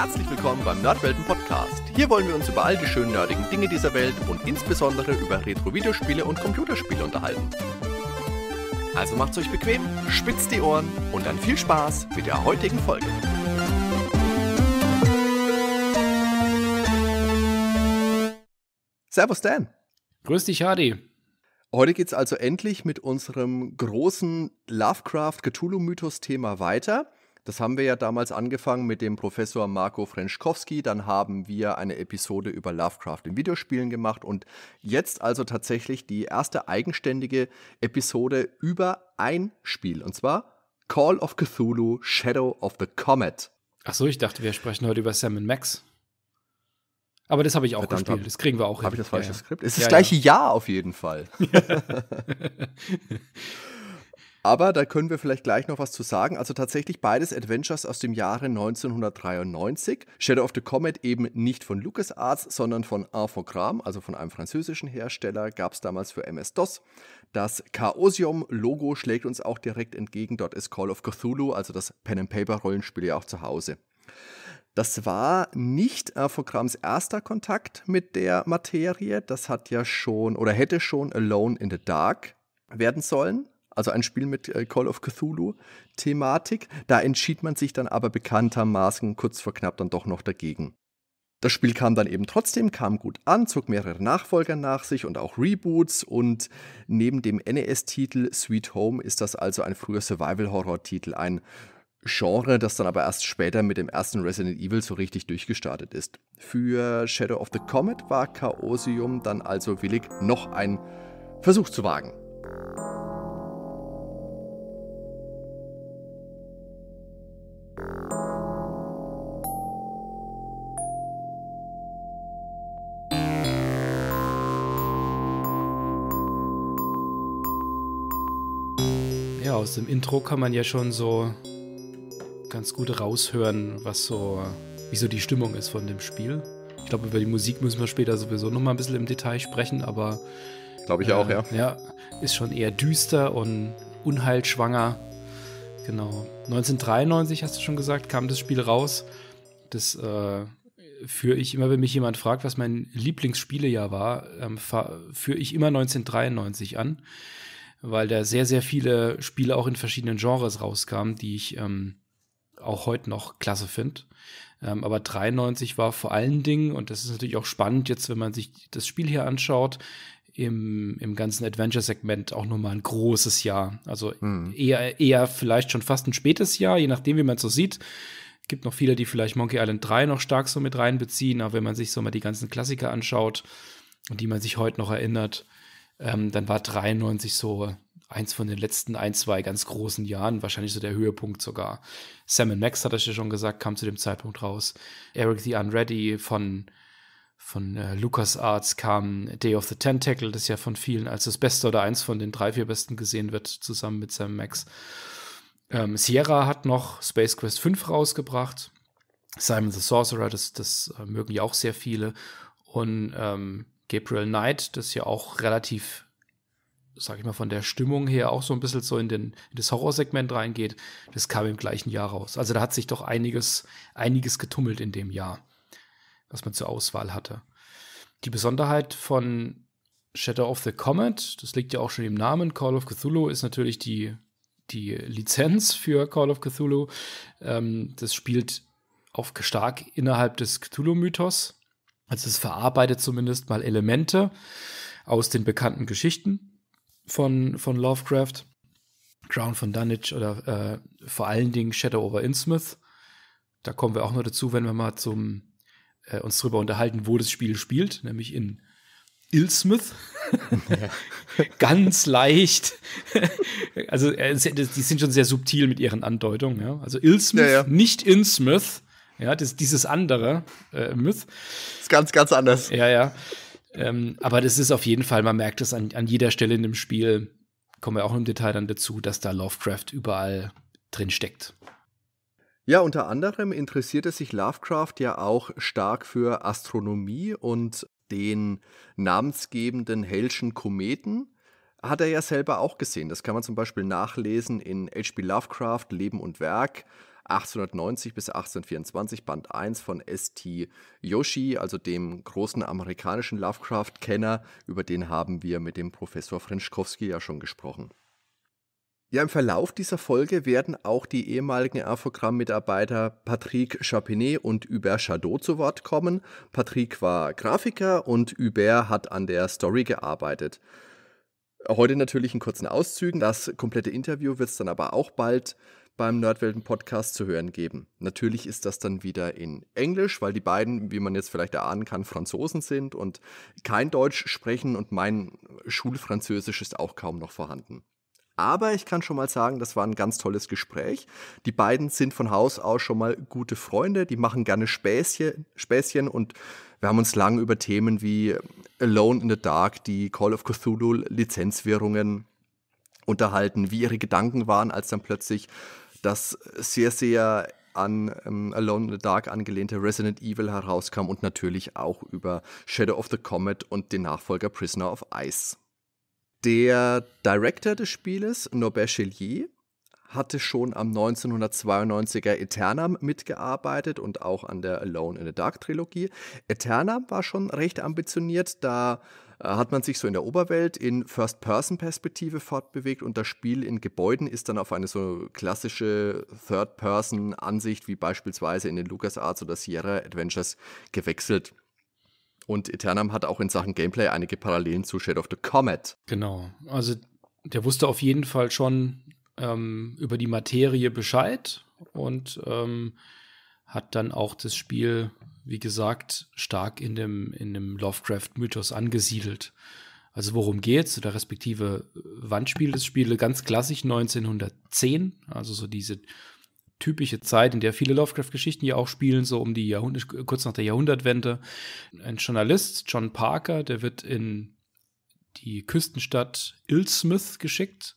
Herzlich willkommen beim Nerdwelten Podcast. Hier wollen wir uns über all die schönen nerdigen Dinge dieser Welt und insbesondere über Retro-Videospiele und Computerspiele unterhalten. Also macht's euch bequem, spitzt die Ohren und dann viel Spaß mit der heutigen Folge. Servus Dan. Grüß dich, Hardy. Heute geht's also endlich mit unserem großen Lovecraft-Cthulhu-Mythos-Thema weiter. Das haben wir ja damals angefangen mit dem Professor Marco Frenschkowski. Dann haben wir eine Episode über Lovecraft in Videospielen gemacht und jetzt also tatsächlich die erste eigenständige Episode über ein Spiel und zwar Call of Cthulhu Shadow of the Comet. Ach so, ich dachte, wir sprechen heute über Sam Max. Aber das habe ich auch Verdammt, gespielt. Das kriegen wir auch hab hin. Habe ich das falsche ja, Skript? Ist ja, das gleiche ja. Jahr auf jeden Fall. Ja. Aber da können wir vielleicht gleich noch was zu sagen. Also tatsächlich beides Adventures aus dem Jahre 1993. Shadow of the Comet eben nicht von LucasArts, sondern von Infogrames, also von einem französischen Hersteller, gab es damals für MS-DOS. Das Chaosium-Logo schlägt uns auch direkt entgegen. Dort ist Call of Cthulhu, also das Pen-and-Paper-Rollenspiel ja auch zu Hause. Das war nicht Infograms erster Kontakt mit der Materie. Das hat ja schon oder hätte schon Alone in the Dark werden sollen also ein Spiel mit äh, Call of Cthulhu-Thematik. Da entschied man sich dann aber bekanntermaßen kurz vor knapp dann doch noch dagegen. Das Spiel kam dann eben trotzdem, kam gut an, zog mehrere Nachfolger nach sich und auch Reboots und neben dem NES-Titel Sweet Home ist das also ein früher Survival-Horror-Titel, ein Genre, das dann aber erst später mit dem ersten Resident Evil so richtig durchgestartet ist. Für Shadow of the Comet war Chaosium dann also willig, noch einen Versuch zu wagen. Ja, aus dem Intro kann man ja schon so ganz gut raushören, was so, wie so die Stimmung ist von dem Spiel. Ich glaube, über die Musik müssen wir später sowieso nochmal ein bisschen im Detail sprechen, aber. Glaube ich äh, auch, ja. Ja, ist schon eher düster und unheilschwanger. Genau. 1993 hast du schon gesagt, kam das Spiel raus. Das äh, führe ich immer, wenn mich jemand fragt, was mein Lieblingsspielejahr war, ähm, führe ich immer 1993 an, weil da sehr, sehr viele Spiele auch in verschiedenen Genres rauskamen, die ich ähm, auch heute noch klasse finde. Ähm, aber 93 war vor allen Dingen, und das ist natürlich auch spannend jetzt, wenn man sich das Spiel hier anschaut, im, im ganzen Adventure-Segment auch nochmal ein großes Jahr. Also mhm. eher, eher vielleicht schon fast ein spätes Jahr, je nachdem, wie man es so sieht. Es Gibt noch viele, die vielleicht Monkey Island 3 noch stark so mit reinbeziehen, aber wenn man sich so mal die ganzen Klassiker anschaut und die man sich heute noch erinnert, ähm, dann war 93 so eins von den letzten ein, zwei ganz großen Jahren, wahrscheinlich so der Höhepunkt sogar. Sam Max, hat ich ja schon gesagt, kam zu dem Zeitpunkt raus. Eric the Unready von von äh, LucasArts kam Day of the Tentacle, das ja von vielen als das Beste oder eins von den drei, vier Besten gesehen wird, zusammen mit Sam Max. Ähm, Sierra hat noch Space Quest 5 rausgebracht. Simon the Sorcerer, das, das äh, mögen ja auch sehr viele. Und ähm, Gabriel Knight, das ja auch relativ, sag ich mal, von der Stimmung her auch so ein bisschen so in, den, in das Horrorsegment reingeht, das kam im gleichen Jahr raus. Also da hat sich doch einiges, einiges getummelt in dem Jahr was man zur Auswahl hatte. Die Besonderheit von Shadow of the Comet, das liegt ja auch schon im Namen, Call of Cthulhu ist natürlich die, die Lizenz für Call of Cthulhu. Ähm, das spielt auch stark innerhalb des Cthulhu-Mythos. Also es verarbeitet zumindest mal Elemente aus den bekannten Geschichten von, von Lovecraft, Crown von Dunwich oder äh, vor allen Dingen Shadow over Innsmouth. Da kommen wir auch noch dazu, wenn wir mal zum äh, uns darüber unterhalten, wo das Spiel spielt, nämlich in Illsmith. Ja. Ganz leicht. also äh, die sind schon sehr subtil mit ihren Andeutungen. Ja? Also Illsmith, ja, ja. nicht Innsmith. Ja, das, dieses andere äh, Myth. Ist ganz, ganz anders. Ja, ja. Ähm, aber das ist auf jeden Fall, man merkt es an, an jeder Stelle in dem Spiel, kommen wir auch im Detail dann dazu, dass da Lovecraft überall drin steckt. Ja, unter anderem interessierte sich Lovecraft ja auch stark für Astronomie und den namensgebenden Hellschen Kometen hat er ja selber auch gesehen. Das kann man zum Beispiel nachlesen in H.P. Lovecraft Leben und Werk 1890 bis 1824 Band 1 von S.T. Yoshi, also dem großen amerikanischen Lovecraft-Kenner. Über den haben wir mit dem Professor Frenschkowski ja schon gesprochen. Ja, im Verlauf dieser Folge werden auch die ehemaligen Infogramm-Mitarbeiter Patrick Chapinet und Hubert Chadot zu Wort kommen. Patrick war Grafiker und Hubert hat an der Story gearbeitet. Heute natürlich in kurzen Auszügen. Das komplette Interview wird es dann aber auch bald beim Nerdwelten-Podcast zu hören geben. Natürlich ist das dann wieder in Englisch, weil die beiden, wie man jetzt vielleicht erahnen kann, Franzosen sind und kein Deutsch sprechen und mein Schulfranzösisch ist auch kaum noch vorhanden. Aber ich kann schon mal sagen, das war ein ganz tolles Gespräch. Die beiden sind von Haus aus schon mal gute Freunde, die machen gerne Späßchen, Späßchen und wir haben uns lange über Themen wie Alone in the Dark, die Call of Cthulhu Lizenzwährungen unterhalten, wie ihre Gedanken waren, als dann plötzlich das sehr, sehr an ähm, Alone in the Dark angelehnte Resident Evil herauskam und natürlich auch über Shadow of the Comet und den Nachfolger Prisoner of Ice. Der Director des Spieles, Norbert Chelier, hatte schon am 1992er Eternam mitgearbeitet und auch an der Alone in the Dark Trilogie. Eternam war schon recht ambitioniert, da äh, hat man sich so in der Oberwelt in First-Person-Perspektive fortbewegt und das Spiel in Gebäuden ist dann auf eine so klassische Third-Person-Ansicht wie beispielsweise in den LucasArts oder Sierra Adventures gewechselt. Und Eternam hat auch in Sachen Gameplay einige Parallelen zu Shadow of the Comet. Genau. Also der wusste auf jeden Fall schon ähm, über die Materie Bescheid und ähm, hat dann auch das Spiel, wie gesagt, stark in dem, in dem Lovecraft-Mythos angesiedelt. Also worum geht's? Der respektive äh, Wandspiel des Spiele, Ganz klassisch 1910, also so diese typische Zeit, in der viele Lovecraft-Geschichten ja auch spielen, so um die Jahrhundert, kurz nach der Jahrhundertwende. Ein Journalist, John Parker, der wird in die Küstenstadt Ilsmith geschickt.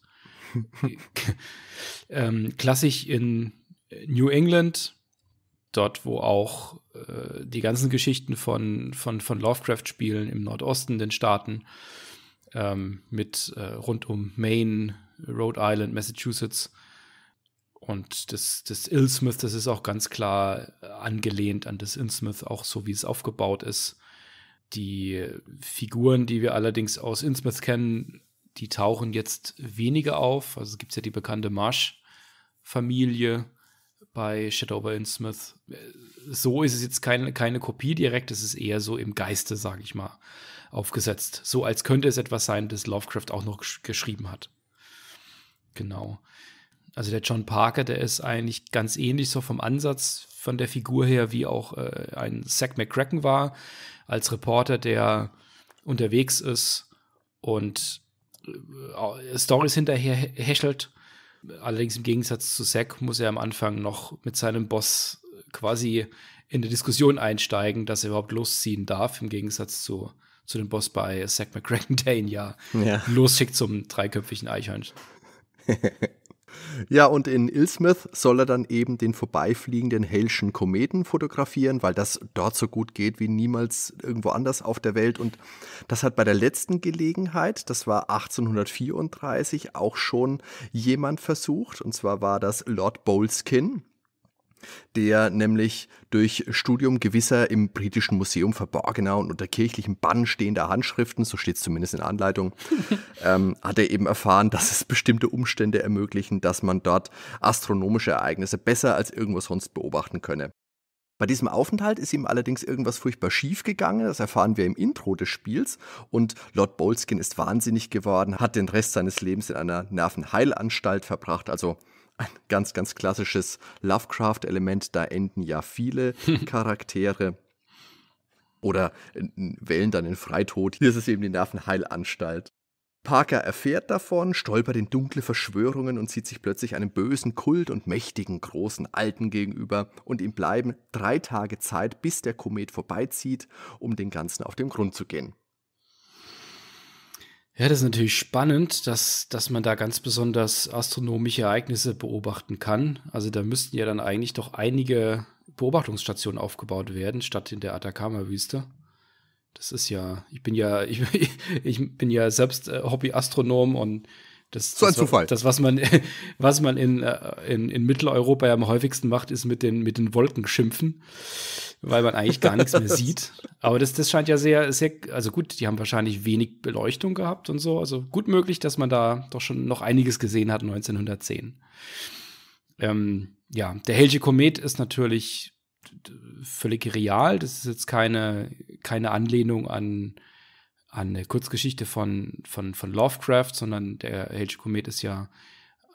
ähm, klassisch in New England, dort, wo auch äh, die ganzen Geschichten von, von, von Lovecraft spielen, im Nordosten, den Staaten, ähm, mit äh, rund um Maine, Rhode Island, Massachusetts und das, das Illsmith, das ist auch ganz klar äh, angelehnt an das Innsmith, auch so wie es aufgebaut ist. Die Figuren, die wir allerdings aus Innsmith kennen, die tauchen jetzt weniger auf. Also gibt es ja die bekannte Marsh-Familie bei Shadow by Innsmith. Äh, so ist es jetzt keine, keine Kopie direkt, es ist eher so im Geiste, sage ich mal, aufgesetzt. So als könnte es etwas sein, das Lovecraft auch noch geschrieben hat. Genau. Also der John Parker, der ist eigentlich ganz ähnlich so vom Ansatz von der Figur her, wie auch äh, ein Zack McCracken war, als Reporter, der unterwegs ist und äh, Stories hinterher häschelt. Allerdings im Gegensatz zu Zack muss er am Anfang noch mit seinem Boss quasi in eine Diskussion einsteigen, dass er überhaupt losziehen darf, im Gegensatz zu, zu dem Boss bei Zack McCracken, der ihn ja, ja. losschickt zum dreiköpfigen Eichhörnchen. Ja, und in Ilsmith soll er dann eben den vorbeifliegenden Hellschen Kometen fotografieren, weil das dort so gut geht wie niemals irgendwo anders auf der Welt. Und das hat bei der letzten Gelegenheit, das war 1834, auch schon jemand versucht. Und zwar war das Lord Boleskin der nämlich durch Studium gewisser im Britischen Museum verborgener und unter kirchlichem Bann stehender Handschriften, so steht es zumindest in der Anleitung, ähm, hat er eben erfahren, dass es bestimmte Umstände ermöglichen, dass man dort astronomische Ereignisse besser als irgendwo sonst beobachten könne. Bei diesem Aufenthalt ist ihm allerdings irgendwas furchtbar schief gegangen, das erfahren wir im Intro des Spiels und Lord Bolskin ist wahnsinnig geworden, hat den Rest seines Lebens in einer Nervenheilanstalt verbracht, also ein ganz, ganz klassisches Lovecraft-Element. Da enden ja viele Charaktere. Oder äh, wählen dann den Freitod. Hier ist es eben die Nervenheilanstalt. Parker erfährt davon, stolpert in dunkle Verschwörungen und sieht sich plötzlich einem bösen Kult und mächtigen großen Alten gegenüber und ihm bleiben drei Tage Zeit, bis der Komet vorbeizieht, um den Ganzen auf den Grund zu gehen. Ja, das ist natürlich spannend, dass, dass man da ganz besonders astronomische Ereignisse beobachten kann. Also da müssten ja dann eigentlich doch einige Beobachtungsstationen aufgebaut werden, statt in der Atacama-Wüste. Das ist ja, ich bin ja, ich, ich bin ja selbst äh, Hobby-Astronom und das, so ein das, Zufall. Das, was man, was man in, äh, in, in Mitteleuropa ja am häufigsten macht, ist mit den, mit den Wolken schimpfen, weil man eigentlich gar nichts mehr sieht. Aber das, das scheint ja sehr, sehr, also gut, die haben wahrscheinlich wenig Beleuchtung gehabt und so. Also gut möglich, dass man da doch schon noch einiges gesehen hat 1910. Ähm, ja, der Helge Komet ist natürlich völlig real. Das ist jetzt keine, keine Anlehnung an an eine Kurzgeschichte von, von, von Lovecraft, sondern der Helge Komet ist ja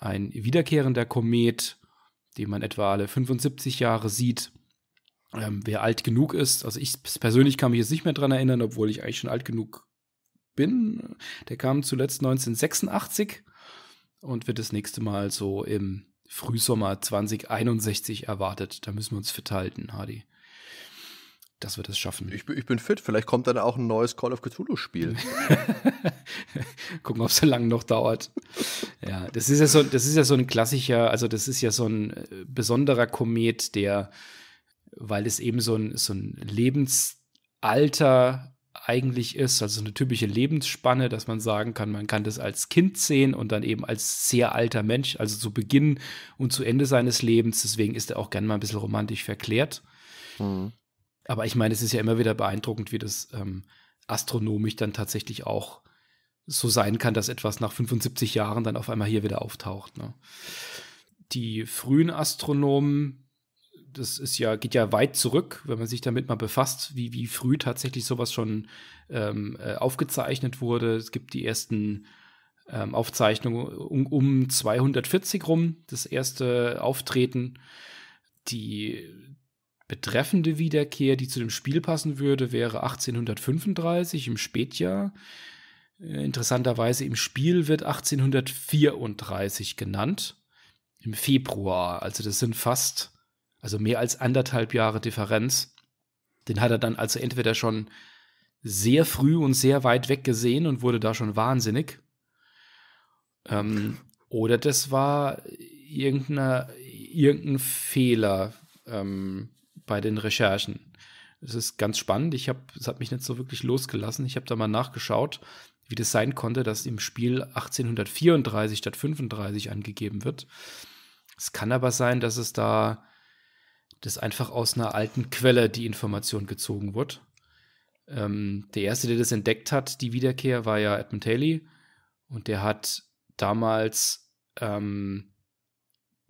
ein wiederkehrender Komet, den man etwa alle 75 Jahre sieht. Ähm, wer alt genug ist, also ich persönlich kann mich jetzt nicht mehr dran erinnern, obwohl ich eigentlich schon alt genug bin. Der kam zuletzt 1986 und wird das nächste Mal so im Frühsommer 2061 erwartet. Da müssen wir uns fit halten, Hardy dass wir das schaffen. Ich, ich, bin fit, vielleicht kommt dann auch ein neues Call of Cthulhu-Spiel. Gucken, ob es so lange noch dauert. Ja, das ist ja so, das ist ja so ein klassischer, also das ist ja so ein äh, besonderer Komet, der, weil es eben so ein, so ein Lebensalter eigentlich ist, also eine typische Lebensspanne, dass man sagen kann, man kann das als Kind sehen und dann eben als sehr alter Mensch, also zu Beginn und zu Ende seines Lebens. Deswegen ist er auch gerne mal ein bisschen romantisch verklärt. Mhm. Aber ich meine, es ist ja immer wieder beeindruckend, wie das ähm, astronomisch dann tatsächlich auch so sein kann, dass etwas nach 75 Jahren dann auf einmal hier wieder auftaucht. Ne? Die frühen Astronomen, das ist ja, geht ja weit zurück, wenn man sich damit mal befasst, wie, wie früh tatsächlich sowas schon ähm, äh, aufgezeichnet wurde. Es gibt die ersten ähm, Aufzeichnungen um, um 240 rum, das erste Auftreten. Die betreffende Wiederkehr, die zu dem Spiel passen würde, wäre 1835 im Spätjahr. Äh, interessanterweise im Spiel wird 1834 genannt, im Februar. Also das sind fast, also mehr als anderthalb Jahre Differenz. Den hat er dann also entweder schon sehr früh und sehr weit weg gesehen und wurde da schon wahnsinnig. Ähm, oder das war irgendeine, irgendein Fehler. Ähm, bei den Recherchen. Es ist ganz spannend. Ich habe, es hat mich nicht so wirklich losgelassen. Ich habe da mal nachgeschaut, wie das sein konnte, dass im Spiel 1834 statt 35 angegeben wird. Es kann aber sein, dass es da das einfach aus einer alten Quelle die Information gezogen wird. Ähm, der erste, der das entdeckt hat, die Wiederkehr, war ja Edmund Haley. Und der hat damals ähm,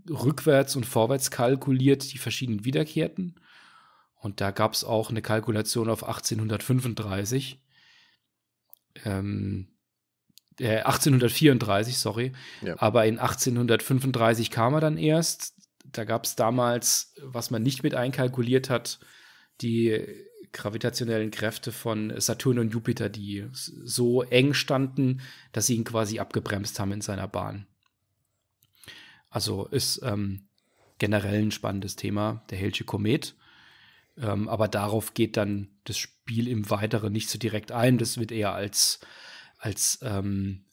rückwärts und vorwärts kalkuliert die verschiedenen Wiederkehrten und da gab es auch eine Kalkulation auf 1835. Ähm, äh, 1834, sorry. Ja. Aber in 1835 kam er dann erst. Da gab es damals, was man nicht mit einkalkuliert hat, die gravitationellen Kräfte von Saturn und Jupiter, die so eng standen, dass sie ihn quasi abgebremst haben in seiner Bahn. Also ist ähm, generell ein spannendes Thema, der Helsche Komet. Ähm, aber darauf geht dann das Spiel im Weiteren nicht so direkt ein. Das wird eher als, als ähm,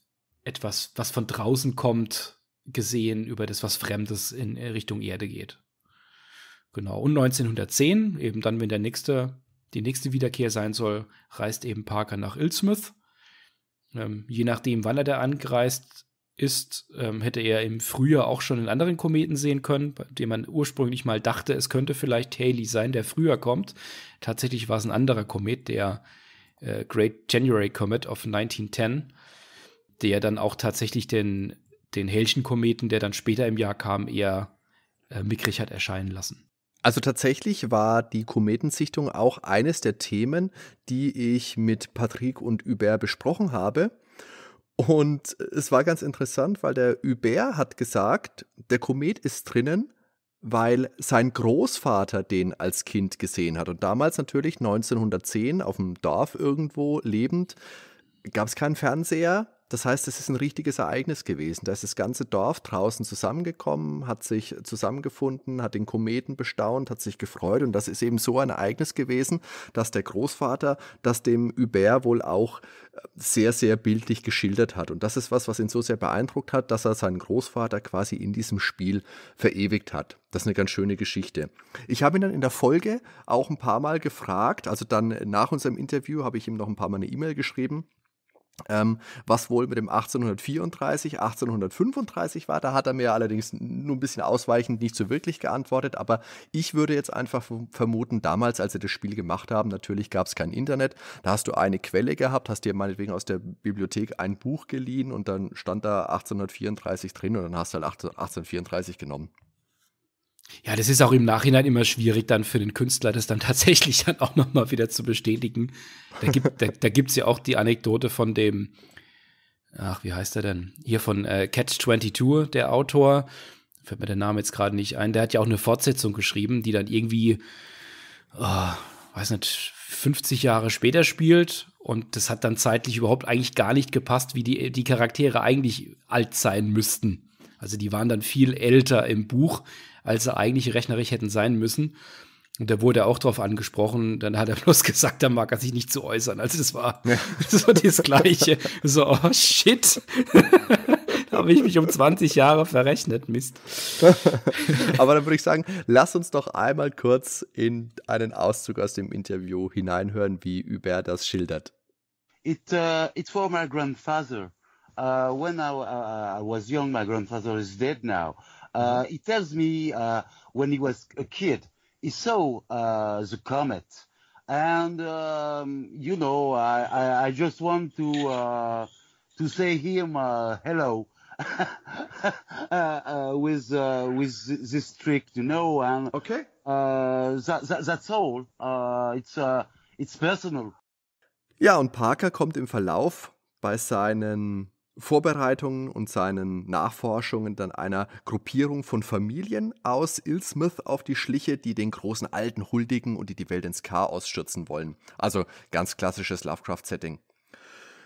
etwas, was von draußen kommt, gesehen, über das, was Fremdes in äh, Richtung Erde geht. Genau. Und 1910, eben dann, wenn der nächste, die nächste Wiederkehr sein soll, reist eben Parker nach Ilsmith. Ähm, je nachdem, wann er da angreist, ist, ähm, hätte er im Frühjahr auch schon einen anderen Kometen sehen können, bei dem man ursprünglich mal dachte, es könnte vielleicht Haley sein, der früher kommt. Tatsächlich war es ein anderer Komet, der äh, Great January Comet of 1910, der dann auch tatsächlich den, den Hellschen Kometen, der dann später im Jahr kam, eher äh, mickrig hat erscheinen lassen. Also tatsächlich war die Kometensichtung auch eines der Themen, die ich mit Patrick und Hubert besprochen habe. Und es war ganz interessant, weil der Hubert hat gesagt, der Komet ist drinnen, weil sein Großvater den als Kind gesehen hat. Und damals natürlich 1910 auf dem Dorf irgendwo lebend gab es keinen Fernseher, das heißt, es ist ein richtiges Ereignis gewesen. Da ist das ganze Dorf draußen zusammengekommen, hat sich zusammengefunden, hat den Kometen bestaunt, hat sich gefreut. Und das ist eben so ein Ereignis gewesen, dass der Großvater das dem Hubert wohl auch äh, sehr, sehr bildlich geschildert hat. Und das ist was, was ihn so sehr beeindruckt hat, dass er seinen Großvater quasi in diesem Spiel verewigt hat. Das ist eine ganz schöne Geschichte. Ich habe ihn dann in der Folge auch ein paar Mal gefragt, also dann nach unserem Interview habe ich ihm noch ein paar Mal eine E-Mail geschrieben ähm, was wohl mit dem 1834, 1835 war. Da hat er mir allerdings nur ein bisschen ausweichend nicht so wirklich geantwortet. Aber ich würde jetzt einfach vermuten, damals, als sie das Spiel gemacht haben, natürlich gab es kein Internet. Da hast du eine Quelle gehabt, hast dir meinetwegen aus der Bibliothek ein Buch geliehen und dann stand da 1834 drin und dann hast du halt 1834 genommen. Ja, das ist auch im Nachhinein immer schwierig dann für den Künstler, das dann tatsächlich dann auch nochmal wieder zu bestätigen. Da gibt da, da ja auch die Anekdote von dem, ach, wie heißt er denn? Hier von äh, Catch 22, der Autor, fällt mir der Name jetzt gerade nicht ein, der hat ja auch eine Fortsetzung geschrieben, die dann irgendwie, oh, weiß nicht, 50 Jahre später spielt und das hat dann zeitlich überhaupt eigentlich gar nicht gepasst, wie die, die Charaktere eigentlich alt sein müssten. Also die waren dann viel älter im Buch, als sie eigentlich rechnerisch hätten sein müssen. Und da wurde er auch drauf angesprochen. Dann hat er bloß gesagt, da mag er sich nicht zu äußern. Also das war ja. so das Gleiche. So, oh shit. da habe ich mich um 20 Jahre verrechnet, Mist. Aber dann würde ich sagen, lass uns doch einmal kurz in einen Auszug aus dem Interview hineinhören, wie Hubert das schildert. It, uh, it's for my grandfather. Uh, when I, uh, I was young, my grandfather is dead now. Uh, he mm-hmm. tells me uh, when he was a kid, he saw uh, the comet, and um, you know, I, I, I, just want to uh, to say him uh, hello uh, with with this trick, you know, and okay, that, that, that's all. it's it's personal. Ja, und Parker kommt im Verlauf bei seinen Vorbereitungen und seinen Nachforschungen dann einer Gruppierung von Familien aus Ilsmith auf die Schliche, die den großen Alten huldigen und die die Welt ins Chaos stürzen wollen. Also ganz klassisches Lovecraft-Setting.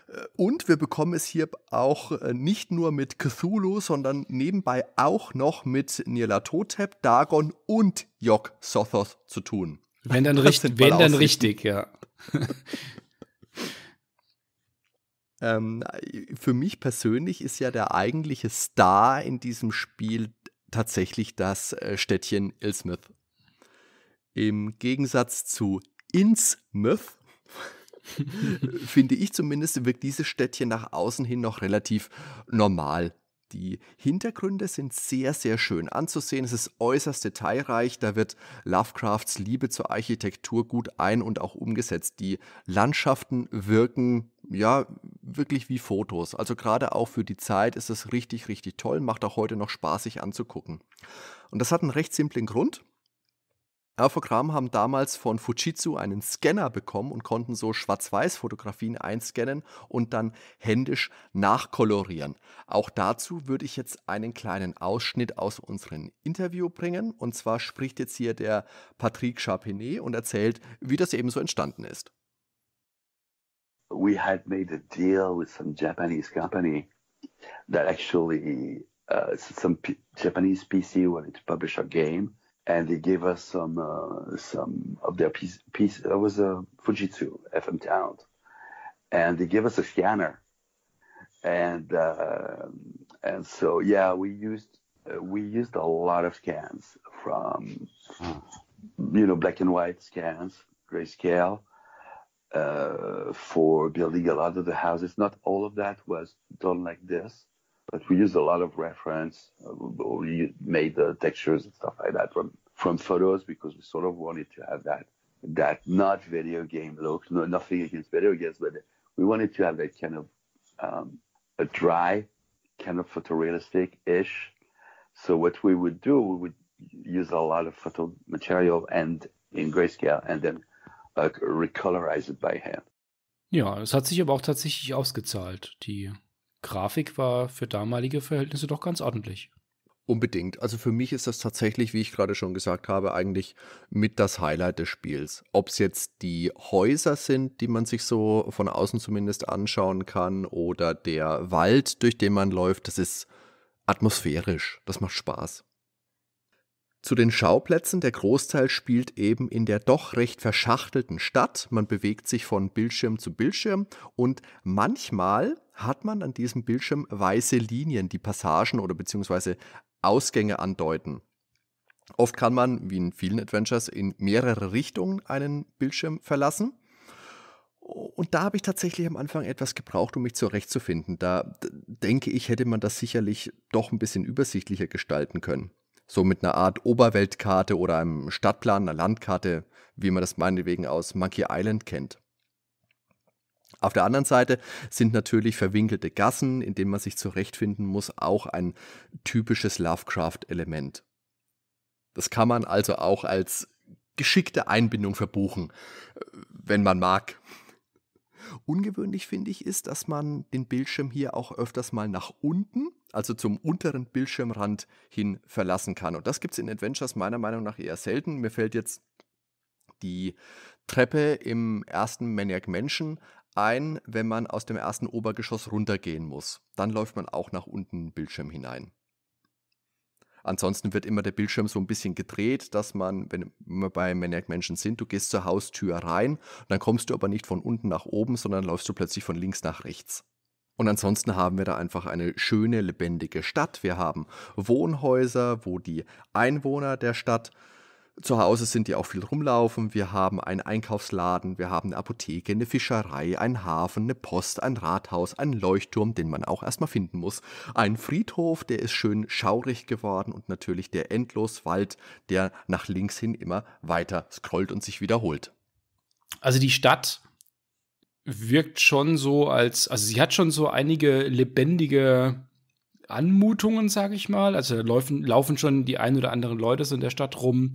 Äh, und wir bekommen es hier auch äh, nicht nur mit Cthulhu, sondern nebenbei auch noch mit Nyarlathotep, Dagon und Jock Sothoth zu tun. Wenn dann, richt wenn dann richtig, ja. Ähm, für mich persönlich ist ja der eigentliche Star in diesem Spiel tatsächlich das äh, Städtchen Ilsmith. Im Gegensatz zu Innsmouth finde ich zumindest wirkt dieses Städtchen nach außen hin noch relativ normal. Die Hintergründe sind sehr, sehr schön anzusehen. Es ist äußerst detailreich. Da wird Lovecrafts Liebe zur Architektur gut ein und auch umgesetzt. Die Landschaften wirken ja, wirklich wie Fotos. Also gerade auch für die Zeit ist es richtig, richtig toll, macht auch heute noch Spaß, sich anzugucken. Und das hat einen recht simplen Grund. Erfogramm haben damals von Fujitsu einen Scanner bekommen und konnten so Schwarz-Weiß-Fotografien einscannen und dann händisch nachkolorieren. Auch dazu würde ich jetzt einen kleinen Ausschnitt aus unserem Interview bringen. Und zwar spricht jetzt hier der Patrick Charpinet und erzählt, wie das eben so entstanden ist. we had made a deal with some Japanese company that actually uh, some P- Japanese PC wanted to publish a game, and they gave us some uh, some of their piece. that was a uh, Fujitsu FM Talent, and they gave us a scanner, and uh, and so yeah, we used uh, we used a lot of scans from you know black and white scans, grayscale uh, for building a lot of the houses. Not all of that was done like this, but we used a lot of reference. Uh, we made the textures and stuff like that from from photos because we sort of wanted to have that that not video game look. No, nothing against video games, but we wanted to have that kind of um, a dry, kind of photorealistic ish. So what we would do, we would use a lot of photo material and in grayscale, and then äh, recolorisiert by hand. Ja, es hat sich aber auch tatsächlich ausgezahlt. Die Grafik war für damalige Verhältnisse doch ganz ordentlich. Unbedingt. Also für mich ist das tatsächlich, wie ich gerade schon gesagt habe, eigentlich mit das Highlight des Spiels. Ob es jetzt die Häuser sind, die man sich so von außen zumindest anschauen kann, oder der Wald, durch den man läuft, das ist atmosphärisch. Das macht Spaß zu den Schauplätzen. Der Großteil spielt eben in der doch recht verschachtelten Stadt. Man bewegt sich von Bildschirm zu Bildschirm und manchmal hat man an diesem Bildschirm weiße Linien, die Passagen oder beziehungsweise Ausgänge andeuten. Oft kann man, wie in vielen Adventures, in mehrere Richtungen einen Bildschirm verlassen. Und da habe ich tatsächlich am Anfang etwas gebraucht, um mich zurechtzufinden. Da denke ich, hätte man das sicherlich doch ein bisschen übersichtlicher gestalten können so mit einer Art Oberweltkarte oder einem Stadtplan, einer Landkarte, wie man das meinetwegen aus Monkey Island kennt. Auf der anderen Seite sind natürlich verwinkelte Gassen, in denen man sich zurechtfinden muss, auch ein typisches Lovecraft-Element. Das kann man also auch als geschickte Einbindung verbuchen, wenn man mag. Ungewöhnlich finde ich ist, dass man den Bildschirm hier auch öfters mal nach unten, also zum unteren Bildschirmrand hin verlassen kann. Und das gibt es in Adventures meiner Meinung nach eher selten. Mir fällt jetzt die Treppe im ersten Maniac Menschen ein, wenn man aus dem ersten Obergeschoss runtergehen muss. Dann läuft man auch nach unten den Bildschirm hinein. Ansonsten wird immer der Bildschirm so ein bisschen gedreht, dass man, wenn wir bei Maniac Menschen sind, du gehst zur Haustür rein, dann kommst du aber nicht von unten nach oben, sondern läufst du plötzlich von links nach rechts. Und ansonsten haben wir da einfach eine schöne, lebendige Stadt. Wir haben Wohnhäuser, wo die Einwohner der Stadt äh, zu Hause sind die auch viel rumlaufen. Wir haben einen Einkaufsladen, wir haben eine Apotheke, eine Fischerei, einen Hafen, eine Post, ein Rathaus, einen Leuchtturm, den man auch erstmal finden muss. Ein Friedhof, der ist schön schaurig geworden und natürlich der Endloswald, der nach links hin immer weiter scrollt und sich wiederholt. Also die Stadt wirkt schon so als, also sie hat schon so einige lebendige Anmutungen, sage ich mal. Also da laufen, laufen schon die ein oder anderen Leute so in der Stadt rum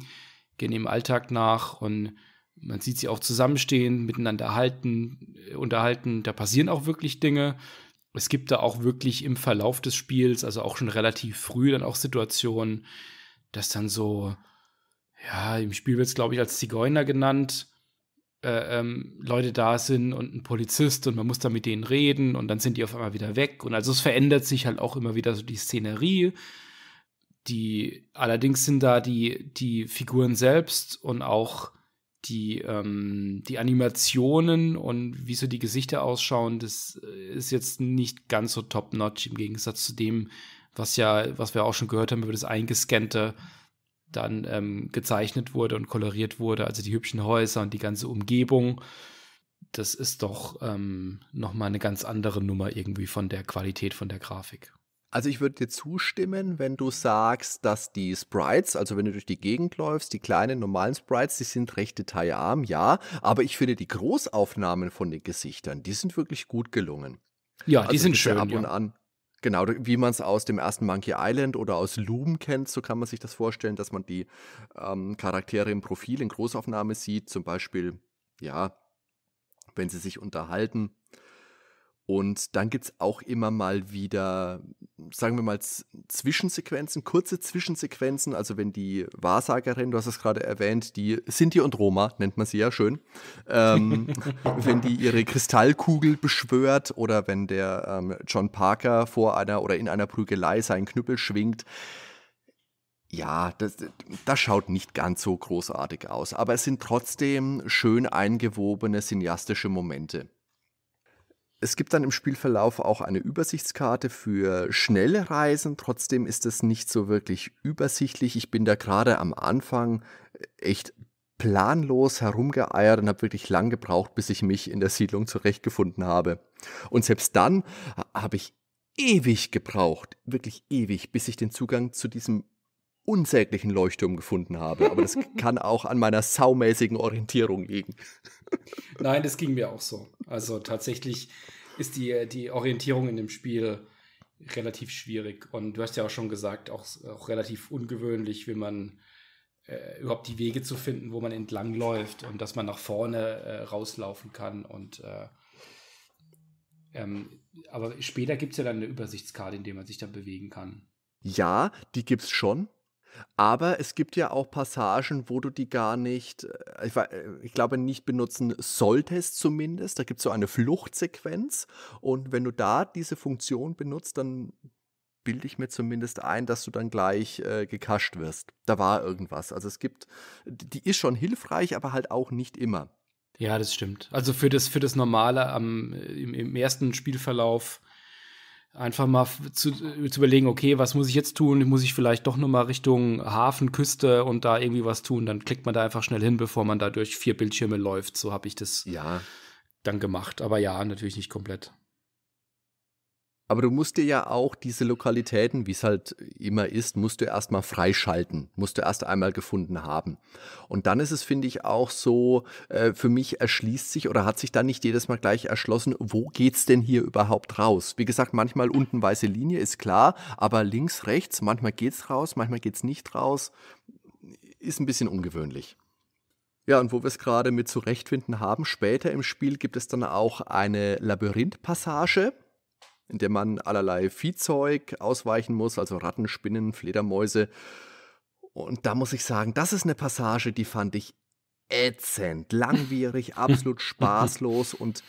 gehen im Alltag nach und man sieht sie auch zusammenstehen, miteinander halten, äh, unterhalten. Da passieren auch wirklich Dinge. Es gibt da auch wirklich im Verlauf des Spiels, also auch schon relativ früh, dann auch Situationen, dass dann so, ja, im Spiel wird es, glaube ich, als Zigeuner genannt, äh, ähm, Leute da sind und ein Polizist und man muss da mit denen reden und dann sind die auf einmal wieder weg. Und also es verändert sich halt auch immer wieder so die Szenerie. Die, allerdings sind da die, die Figuren selbst und auch die, ähm, die Animationen und wie so die Gesichter ausschauen, das äh, ist jetzt nicht ganz so top-notch im Gegensatz zu dem, was ja, was wir auch schon gehört haben über das Eingescannte dann ähm, gezeichnet wurde und koloriert wurde, also die hübschen Häuser und die ganze Umgebung. Das ist doch ähm, nochmal eine ganz andere Nummer irgendwie von der Qualität, von der Grafik. Also ich würde dir zustimmen, wenn du sagst, dass die Sprites, also wenn du durch die Gegend läufst, die kleinen normalen Sprites, die sind recht detailarm, ja, aber ich finde die Großaufnahmen von den Gesichtern, die sind wirklich gut gelungen. Ja, also die sind schön. Ab und ja. an. Genau, wie man es aus dem ersten Monkey Island oder aus Loom kennt, so kann man sich das vorstellen, dass man die ähm, Charaktere im Profil in Großaufnahme sieht, zum Beispiel, ja, wenn sie sich unterhalten, und dann gibt es auch immer mal wieder, sagen wir mal, Zwischensequenzen, kurze Zwischensequenzen. Also wenn die Wahrsagerin, du hast es gerade erwähnt, die Sinti und Roma, nennt man sie ja schön, ähm, wenn die ihre Kristallkugel beschwört oder wenn der ähm, John Parker vor einer oder in einer Prügelei seinen Knüppel schwingt. Ja, das, das schaut nicht ganz so großartig aus, aber es sind trotzdem schön eingewobene cineastische Momente. Es gibt dann im Spielverlauf auch eine Übersichtskarte für schnelle Reisen. Trotzdem ist es nicht so wirklich übersichtlich. Ich bin da gerade am Anfang äh, echt planlos herumgeeiert und habe wirklich lang gebraucht, bis ich mich in der Siedlung zurechtgefunden habe. Und selbst dann habe ich ewig gebraucht, wirklich ewig, bis ich den Zugang zu diesem unsäglichen Leuchtturm gefunden habe. Aber das kann auch an meiner saumäßigen Orientierung liegen. Nein, das ging mir auch so. Also tatsächlich ist die, äh, die Orientierung in dem Spiel relativ schwierig. Und du hast ja auch schon gesagt, auch, auch relativ ungewöhnlich, wie man äh, überhaupt die Wege zu finden, wo man entlang läuft und dass man nach vorne äh, rauslaufen kann. Und äh, ähm, aber später gibt es ja dann eine Übersichtskarte, in der man sich dann bewegen kann. Ja, die gibt's schon. Aber es gibt ja auch Passagen, wo du die gar nicht, äh, ich, äh, ich glaube, nicht benutzen solltest zumindest. Da gibt es so eine Fluchtsequenz. Und wenn du da diese Funktion benutzt, dann bilde ich mir zumindest ein, dass du dann gleich äh, gekascht wirst. Da war irgendwas. Also es gibt, die ist schon hilfreich, aber halt auch nicht immer. Ja, das stimmt. Also für das, für das Normale am, äh, im, im ersten Spielverlauf einfach mal zu, äh, zu, überlegen, okay, was muss ich jetzt tun? Muss ich vielleicht doch nochmal Richtung Hafenküste und da irgendwie was tun? Dann klickt man da einfach schnell hin, bevor man da durch vier Bildschirme läuft. So habe ich das ja. dann gemacht. Aber ja, natürlich nicht komplett. Aber du musst dir ja auch diese Lokalitäten, wie es halt immer ist, musst du erstmal freischalten, musst du erst einmal gefunden haben. Und dann ist es, finde ich, auch so, äh, für mich erschließt sich oder hat sich dann nicht jedes Mal gleich erschlossen, wo geht's denn hier überhaupt raus? Wie gesagt, manchmal unten weiße Linie ist klar, aber links, rechts, manchmal geht's raus, manchmal geht's nicht raus, ist ein bisschen ungewöhnlich. Ja, und wo wir es gerade mit zurechtfinden haben, später im Spiel gibt es dann auch eine Labyrinthpassage in der man allerlei Viehzeug ausweichen muss, also Ratten, Spinnen, Fledermäuse. Und da muss ich sagen, das ist eine Passage, die fand ich ätzend, langwierig, absolut spaßlos und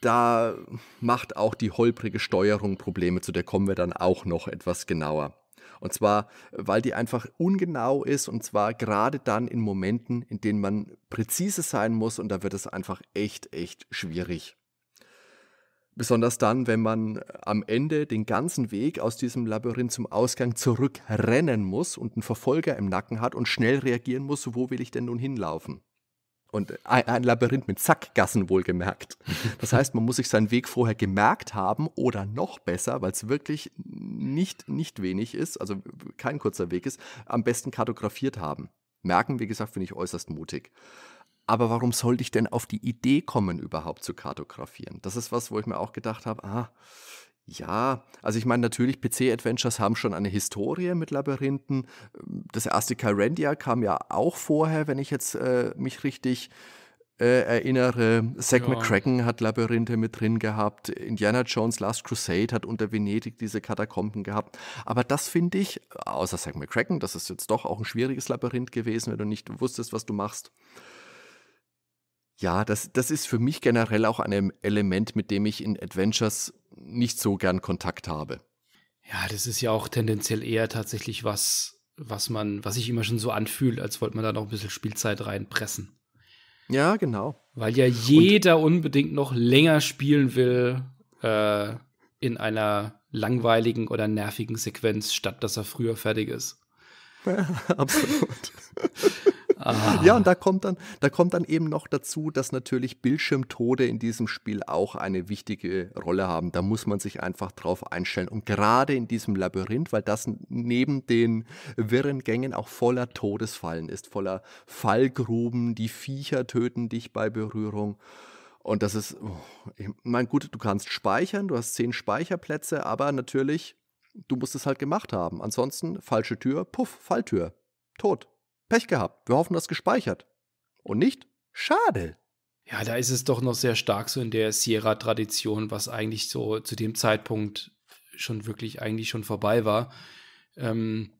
da macht auch die holprige Steuerung Probleme, zu der kommen wir dann auch noch etwas genauer. Und zwar, weil die einfach ungenau ist und zwar gerade dann in Momenten, in denen man präzise sein muss und da wird es einfach echt, echt schwierig. Besonders dann, wenn man äh, am Ende den ganzen Weg aus diesem Labyrinth zum Ausgang zurückrennen muss und einen Verfolger im Nacken hat und schnell reagieren muss, wo will ich denn nun hinlaufen? Und äh, ein, Labyrinth mit Sackgassen wohlgemerkt. Das heißt, man muss sich seinen Weg vorher gemerkt haben oder noch besser, weil es wirklich nicht, nicht wenig ist, also kein kurzer Weg ist, am besten kartografiert haben. Merken, wie gesagt, finde ich äußerst mutig. Aber warum sollte ich denn auf die Idee kommen, überhaupt zu kartografieren? Das ist was, wo ich mir auch gedacht habe, ah, ja, also ich meine natürlich, PC-Adventures haben schon eine Historie mit Labyrinthen. Das erste Kyrandia kam ja auch vorher, wenn ich jetzt äh, mich richtig äh, erinnere. Zack ja. McCracken hat Labyrinthe mit drin gehabt. Indiana Jones Last Crusade hat unter Venedig diese Katakomben gehabt. Aber das finde ich, außer Zack McCracken, das ist jetzt doch auch ein schwieriges Labyrinth gewesen, wenn du nicht wusstest, was du machst. Ja, das, das ist für mich generell auch ein Element, mit dem ich in Adventures nicht so gern Kontakt habe. Ja, das ist ja auch tendenziell eher tatsächlich was, was man, was sich immer schon so anfühlt, als wollte man da noch ein bisschen Spielzeit reinpressen. Ja, genau. Weil ja jeder Und unbedingt noch länger spielen will äh, in einer langweiligen oder nervigen Sequenz, statt dass er früher fertig ist. Ja, absolut. Ah. Ja, und da kommt, dann, da kommt dann eben noch dazu, dass natürlich Bildschirmtode in diesem Spiel auch eine wichtige Rolle haben. Da muss man sich einfach drauf einstellen. Und gerade in diesem Labyrinth, weil das neben den wirren Gängen auch voller Todesfallen ist, voller Fallgruben, die Viecher töten dich bei Berührung. Und das ist, oh, ich meine, gut, du kannst speichern, du hast zehn Speicherplätze, aber natürlich, du musst es halt gemacht haben. Ansonsten falsche Tür, puff, Falltür, tot. Pech gehabt. Wir hoffen, das gespeichert. Und nicht? Schade. Ja, da ist es doch noch sehr stark so in der Sierra-Tradition, was eigentlich so zu dem Zeitpunkt schon wirklich eigentlich schon vorbei war. Ähm,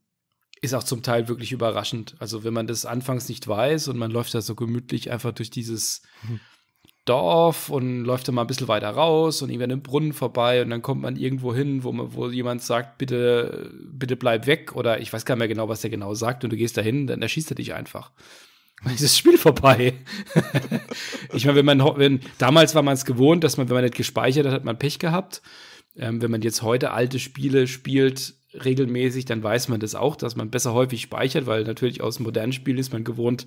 ist auch zum Teil wirklich überraschend. Also wenn man das anfangs nicht weiß und man läuft da so gemütlich einfach durch dieses, hm. Dorf und läuft dann mal ein bisschen weiter raus und irgendwie an einem Brunnen vorbei und dann kommt man irgendwo hin, wo, man, wo jemand sagt, bitte, bitte bleib weg oder ich weiß gar nicht mehr genau, was der genau sagt und du gehst dahin, dann erschießt er dich einfach. Dann ist das Spiel vorbei. ich meine, wenn man, wenn, damals war man es gewohnt, dass man, wenn man nicht gespeichert hat, hat man Pech gehabt. Ähm, wenn man jetzt heute alte Spiele spielt, regelmäßig, dann weiß man das auch, dass man besser häufig speichert, weil natürlich aus modernen Spielen ist man gewohnt,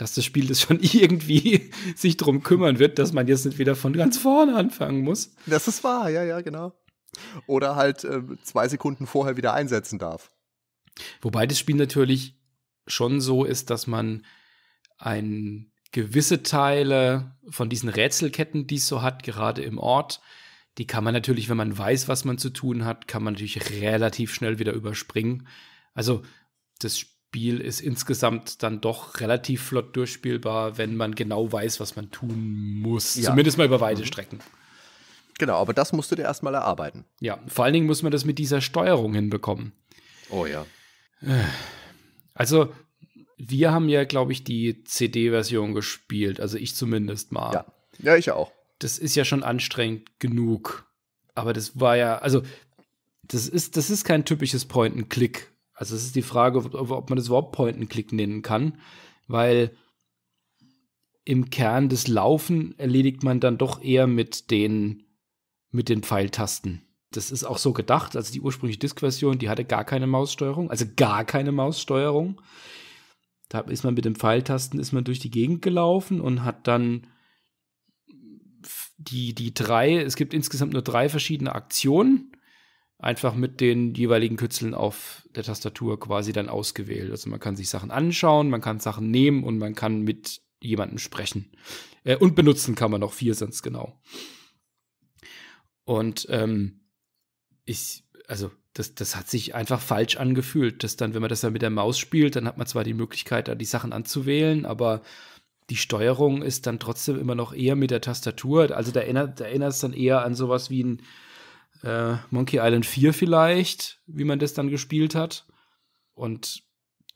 dass das Spiel das schon irgendwie sich drum kümmern wird, dass man jetzt nicht wieder von ganz vorne anfangen muss. Das ist wahr, ja, ja, genau. Oder halt äh, zwei Sekunden vorher wieder einsetzen darf. Wobei das Spiel natürlich schon so ist, dass man ein gewisse Teile von diesen Rätselketten, die es so hat, gerade im Ort, die kann man natürlich, wenn man weiß, was man zu tun hat, kann man natürlich relativ schnell wieder überspringen. Also das Spiel Spiel ist insgesamt dann doch relativ flott durchspielbar, wenn man genau weiß, was man tun muss. Ja. Zumindest mal über weite mhm. Strecken. Genau, aber das musst du dir erstmal erarbeiten. Ja, vor allen Dingen muss man das mit dieser Steuerung hinbekommen. Oh ja. Äh, also, wir haben ja, glaube ich, die CD-Version gespielt, also ich zumindest mal. Ja. ja, ich auch. Das ist ja schon anstrengend genug. Aber das war ja, also, das ist, das ist kein typisches Point-and-Click also es ist die Frage, ob man das überhaupt Point-and-Click nennen kann, weil im Kern des Laufen erledigt man dann doch eher mit den, mit den Pfeiltasten. Das ist auch so gedacht. Also die ursprüngliche Disk-Version, die hatte gar keine Maussteuerung, also gar keine Maussteuerung. Da ist man mit den Pfeiltasten ist man durch die Gegend gelaufen und hat dann die, die drei, es gibt insgesamt nur drei verschiedene Aktionen einfach mit den jeweiligen Kürzeln auf der Tastatur quasi dann ausgewählt. Also man kann sich Sachen anschauen, man kann Sachen nehmen und man kann mit jemandem sprechen. Äh, und benutzen kann man noch vier sind's genau. Und ähm, ich, also das, das hat sich einfach falsch angefühlt, dass dann, wenn man das dann mit der Maus spielt, dann hat man zwar die Möglichkeit, da die Sachen anzuwählen, aber die Steuerung ist dann trotzdem immer noch eher mit der Tastatur. Also da erinnert, da erinnert es dann eher an sowas wie ein äh, Monkey Island 4 vielleicht, wie man das dann gespielt hat. Und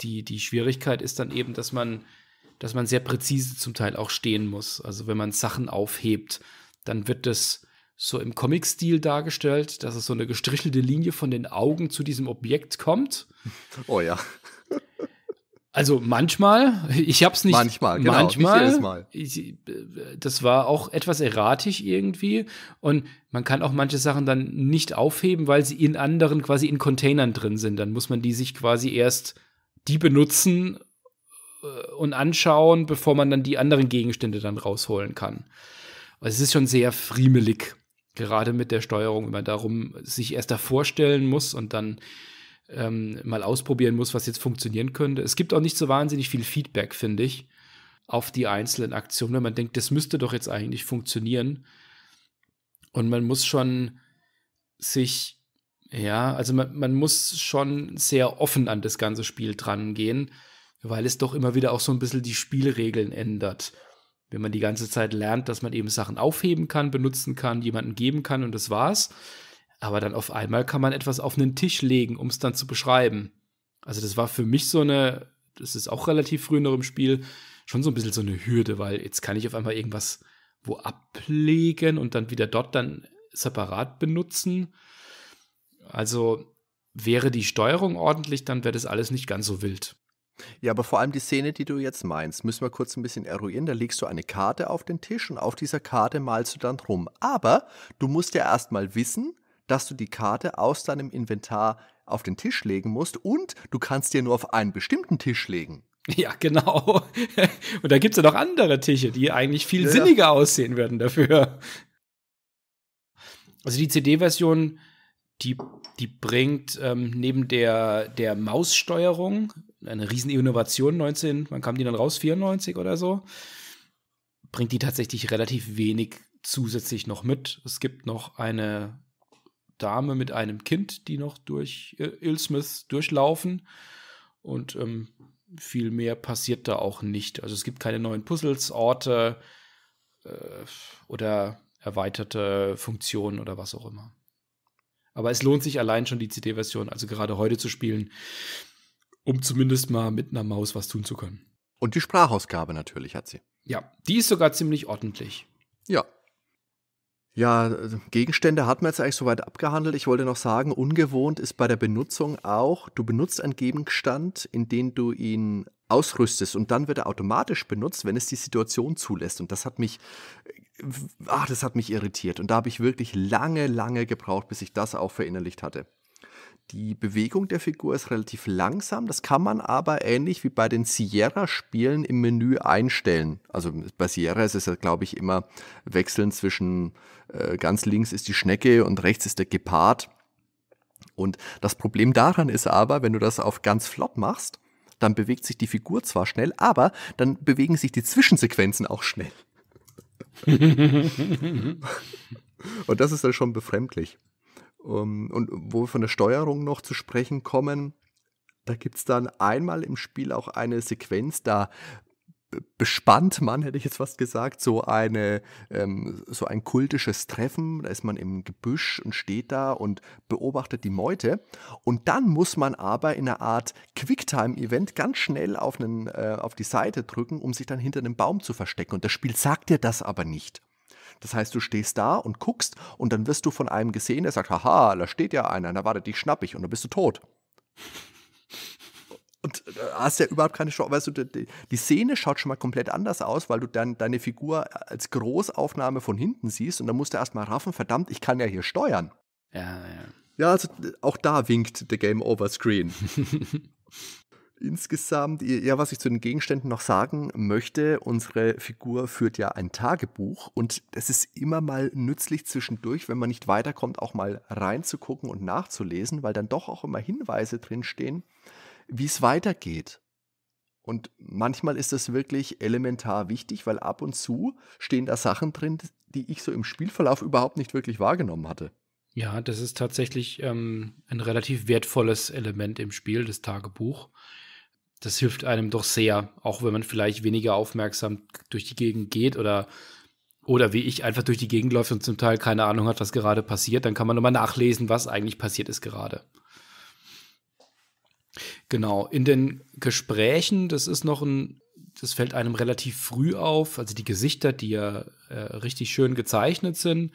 die, die Schwierigkeit ist dann eben, dass man, dass man sehr präzise zum Teil auch stehen muss. Also wenn man Sachen aufhebt, dann wird das so im Comic-Stil dargestellt, dass es so eine gestrichelte Linie von den Augen zu diesem Objekt kommt. Oh ja. Also manchmal, ich hab's nicht. Manchmal, genau. Manchmal, ich, äh, das war auch etwas erratisch irgendwie. Und man kann auch manche Sachen dann nicht aufheben, weil sie in anderen quasi in Containern drin sind. Dann muss man die sich quasi erst die benutzen äh, und anschauen, bevor man dann die anderen Gegenstände dann rausholen kann. Also es ist schon sehr friemelig, gerade mit der Steuerung, wenn man darum sich erst da vorstellen muss und dann ähm, mal ausprobieren muss, was jetzt funktionieren könnte. Es gibt auch nicht so wahnsinnig viel Feedback, finde ich, auf die einzelnen Aktionen. Wenn man denkt, das müsste doch jetzt eigentlich funktionieren. Und man muss schon sich, ja, also man, man muss schon sehr offen an das ganze Spiel dran gehen, weil es doch immer wieder auch so ein bisschen die Spielregeln ändert. Wenn man die ganze Zeit lernt, dass man eben Sachen aufheben kann, benutzen kann, jemanden geben kann und das war's aber dann auf einmal kann man etwas auf einen Tisch legen, um es dann zu beschreiben. Also das war für mich so eine, das ist auch relativ früh noch im Spiel, schon so ein bisschen so eine Hürde, weil jetzt kann ich auf einmal irgendwas wo ablegen und dann wieder dort dann separat benutzen. Also wäre die Steuerung ordentlich, dann wäre das alles nicht ganz so wild. Ja, aber vor allem die Szene, die du jetzt meinst, müssen wir kurz ein bisschen eruieren. Da legst du eine Karte auf den Tisch und auf dieser Karte malst du dann rum. Aber du musst ja erstmal wissen, dass du die Karte aus deinem Inventar auf den Tisch legen musst und du kannst dir nur auf einen bestimmten Tisch legen. Ja, genau. Und da gibt es ja noch andere Tische, die eigentlich viel ja. sinniger aussehen würden dafür. Also die CD-Version, die, die bringt ähm, neben der, der Maussteuerung eine riesen Innovation 19, wann kam die dann raus? 94 oder so? Bringt die tatsächlich relativ wenig zusätzlich noch mit. Es gibt noch eine Dame mit einem Kind, die noch durch äh, Illsmith durchlaufen. Und ähm, viel mehr passiert da auch nicht. Also es gibt keine neuen Puzzles, Orte äh, oder erweiterte Funktionen oder was auch immer. Aber es lohnt sich allein schon die CD-Version, also gerade heute zu spielen, um zumindest mal mit einer Maus was tun zu können. Und die Sprachausgabe natürlich hat sie. Ja, die ist sogar ziemlich ordentlich. Ja, ja, Gegenstände hat man jetzt eigentlich soweit abgehandelt. Ich wollte noch sagen, ungewohnt ist bei der Benutzung auch, du benutzt einen Gegenstand, in den du ihn ausrüstest und dann wird er automatisch benutzt, wenn es die Situation zulässt. Und das hat mich, äh, ach, das hat mich irritiert. Und da habe ich wirklich lange, lange gebraucht, bis ich das auch verinnerlicht hatte. Die Bewegung der Figur ist relativ langsam. Das kann man aber ähnlich wie bei den Sierra-Spielen im Menü einstellen. Also bei Sierra ist es ja, glaube ich, immer wechseln zwischen äh, ganz links ist die Schnecke und rechts ist der Gepard. Und das Problem daran ist aber, wenn du das auf ganz flott machst, dann bewegt sich die Figur zwar schnell, aber dann bewegen sich die Zwischensequenzen auch schnell. und das ist dann schon befremdlich. Ähm, und wo wir von der Steuerung noch zu sprechen kommen, da gibt es dann einmal im Spiel auch eine Sequenz, da bespannt man, hätte ich jetzt fast gesagt, so, eine, ähm, so ein kultisches Treffen. Da ist man im Gebüsch und steht da und beobachtet die Meute. Und dann muss man aber in einer Art Quicktime-Event ganz schnell auf, einen, äh, auf die Seite drücken, um sich dann hinter einem Baum zu verstecken. Und das Spiel sagt dir das aber nicht. Das heißt, du stehst da und guckst und dann wirst du von einem gesehen, der sagt, haha, da steht ja einer, da wartet dich schnapp ich und dann bist du tot. Und äh, hast ja überhaupt keine Chance, weißt du, die, die, Szene schaut schon mal komplett anders aus, weil du dann deine Figur als Großaufnahme von hinten siehst und dann musst du erstmal raffen, verdammt, ich kann ja hier steuern. Ja, ja. Ja, also auch da winkt der Game Over Screen. Insgesamt, ja, was ich zu den Gegenständen noch sagen möchte, unsere Figur führt ja ein Tagebuch und es ist immer mal nützlich zwischendurch, wenn man nicht weiterkommt, auch mal reinzugucken und nachzulesen, weil dann doch auch immer Hinweise drinstehen, wie es weitergeht. Und manchmal ist das wirklich elementar wichtig, weil ab und zu stehen da Sachen drin, die ich so im Spielverlauf überhaupt nicht wirklich wahrgenommen hatte. Ja, das ist tatsächlich ähm, ein relativ wertvolles Element im Spiel, das Tagebuch das hilft einem doch sehr, auch wenn man vielleicht weniger aufmerksam durch die Gegend geht oder oder wie ich einfach durch die Gegend läuft und zum Teil keine Ahnung hat, was gerade passiert, dann kann man nochmal nachlesen, was eigentlich passiert ist gerade. Genau, in den Gesprächen, das ist noch ein, das fällt einem relativ früh auf, also die Gesichter, die ja äh, richtig schön gezeichnet sind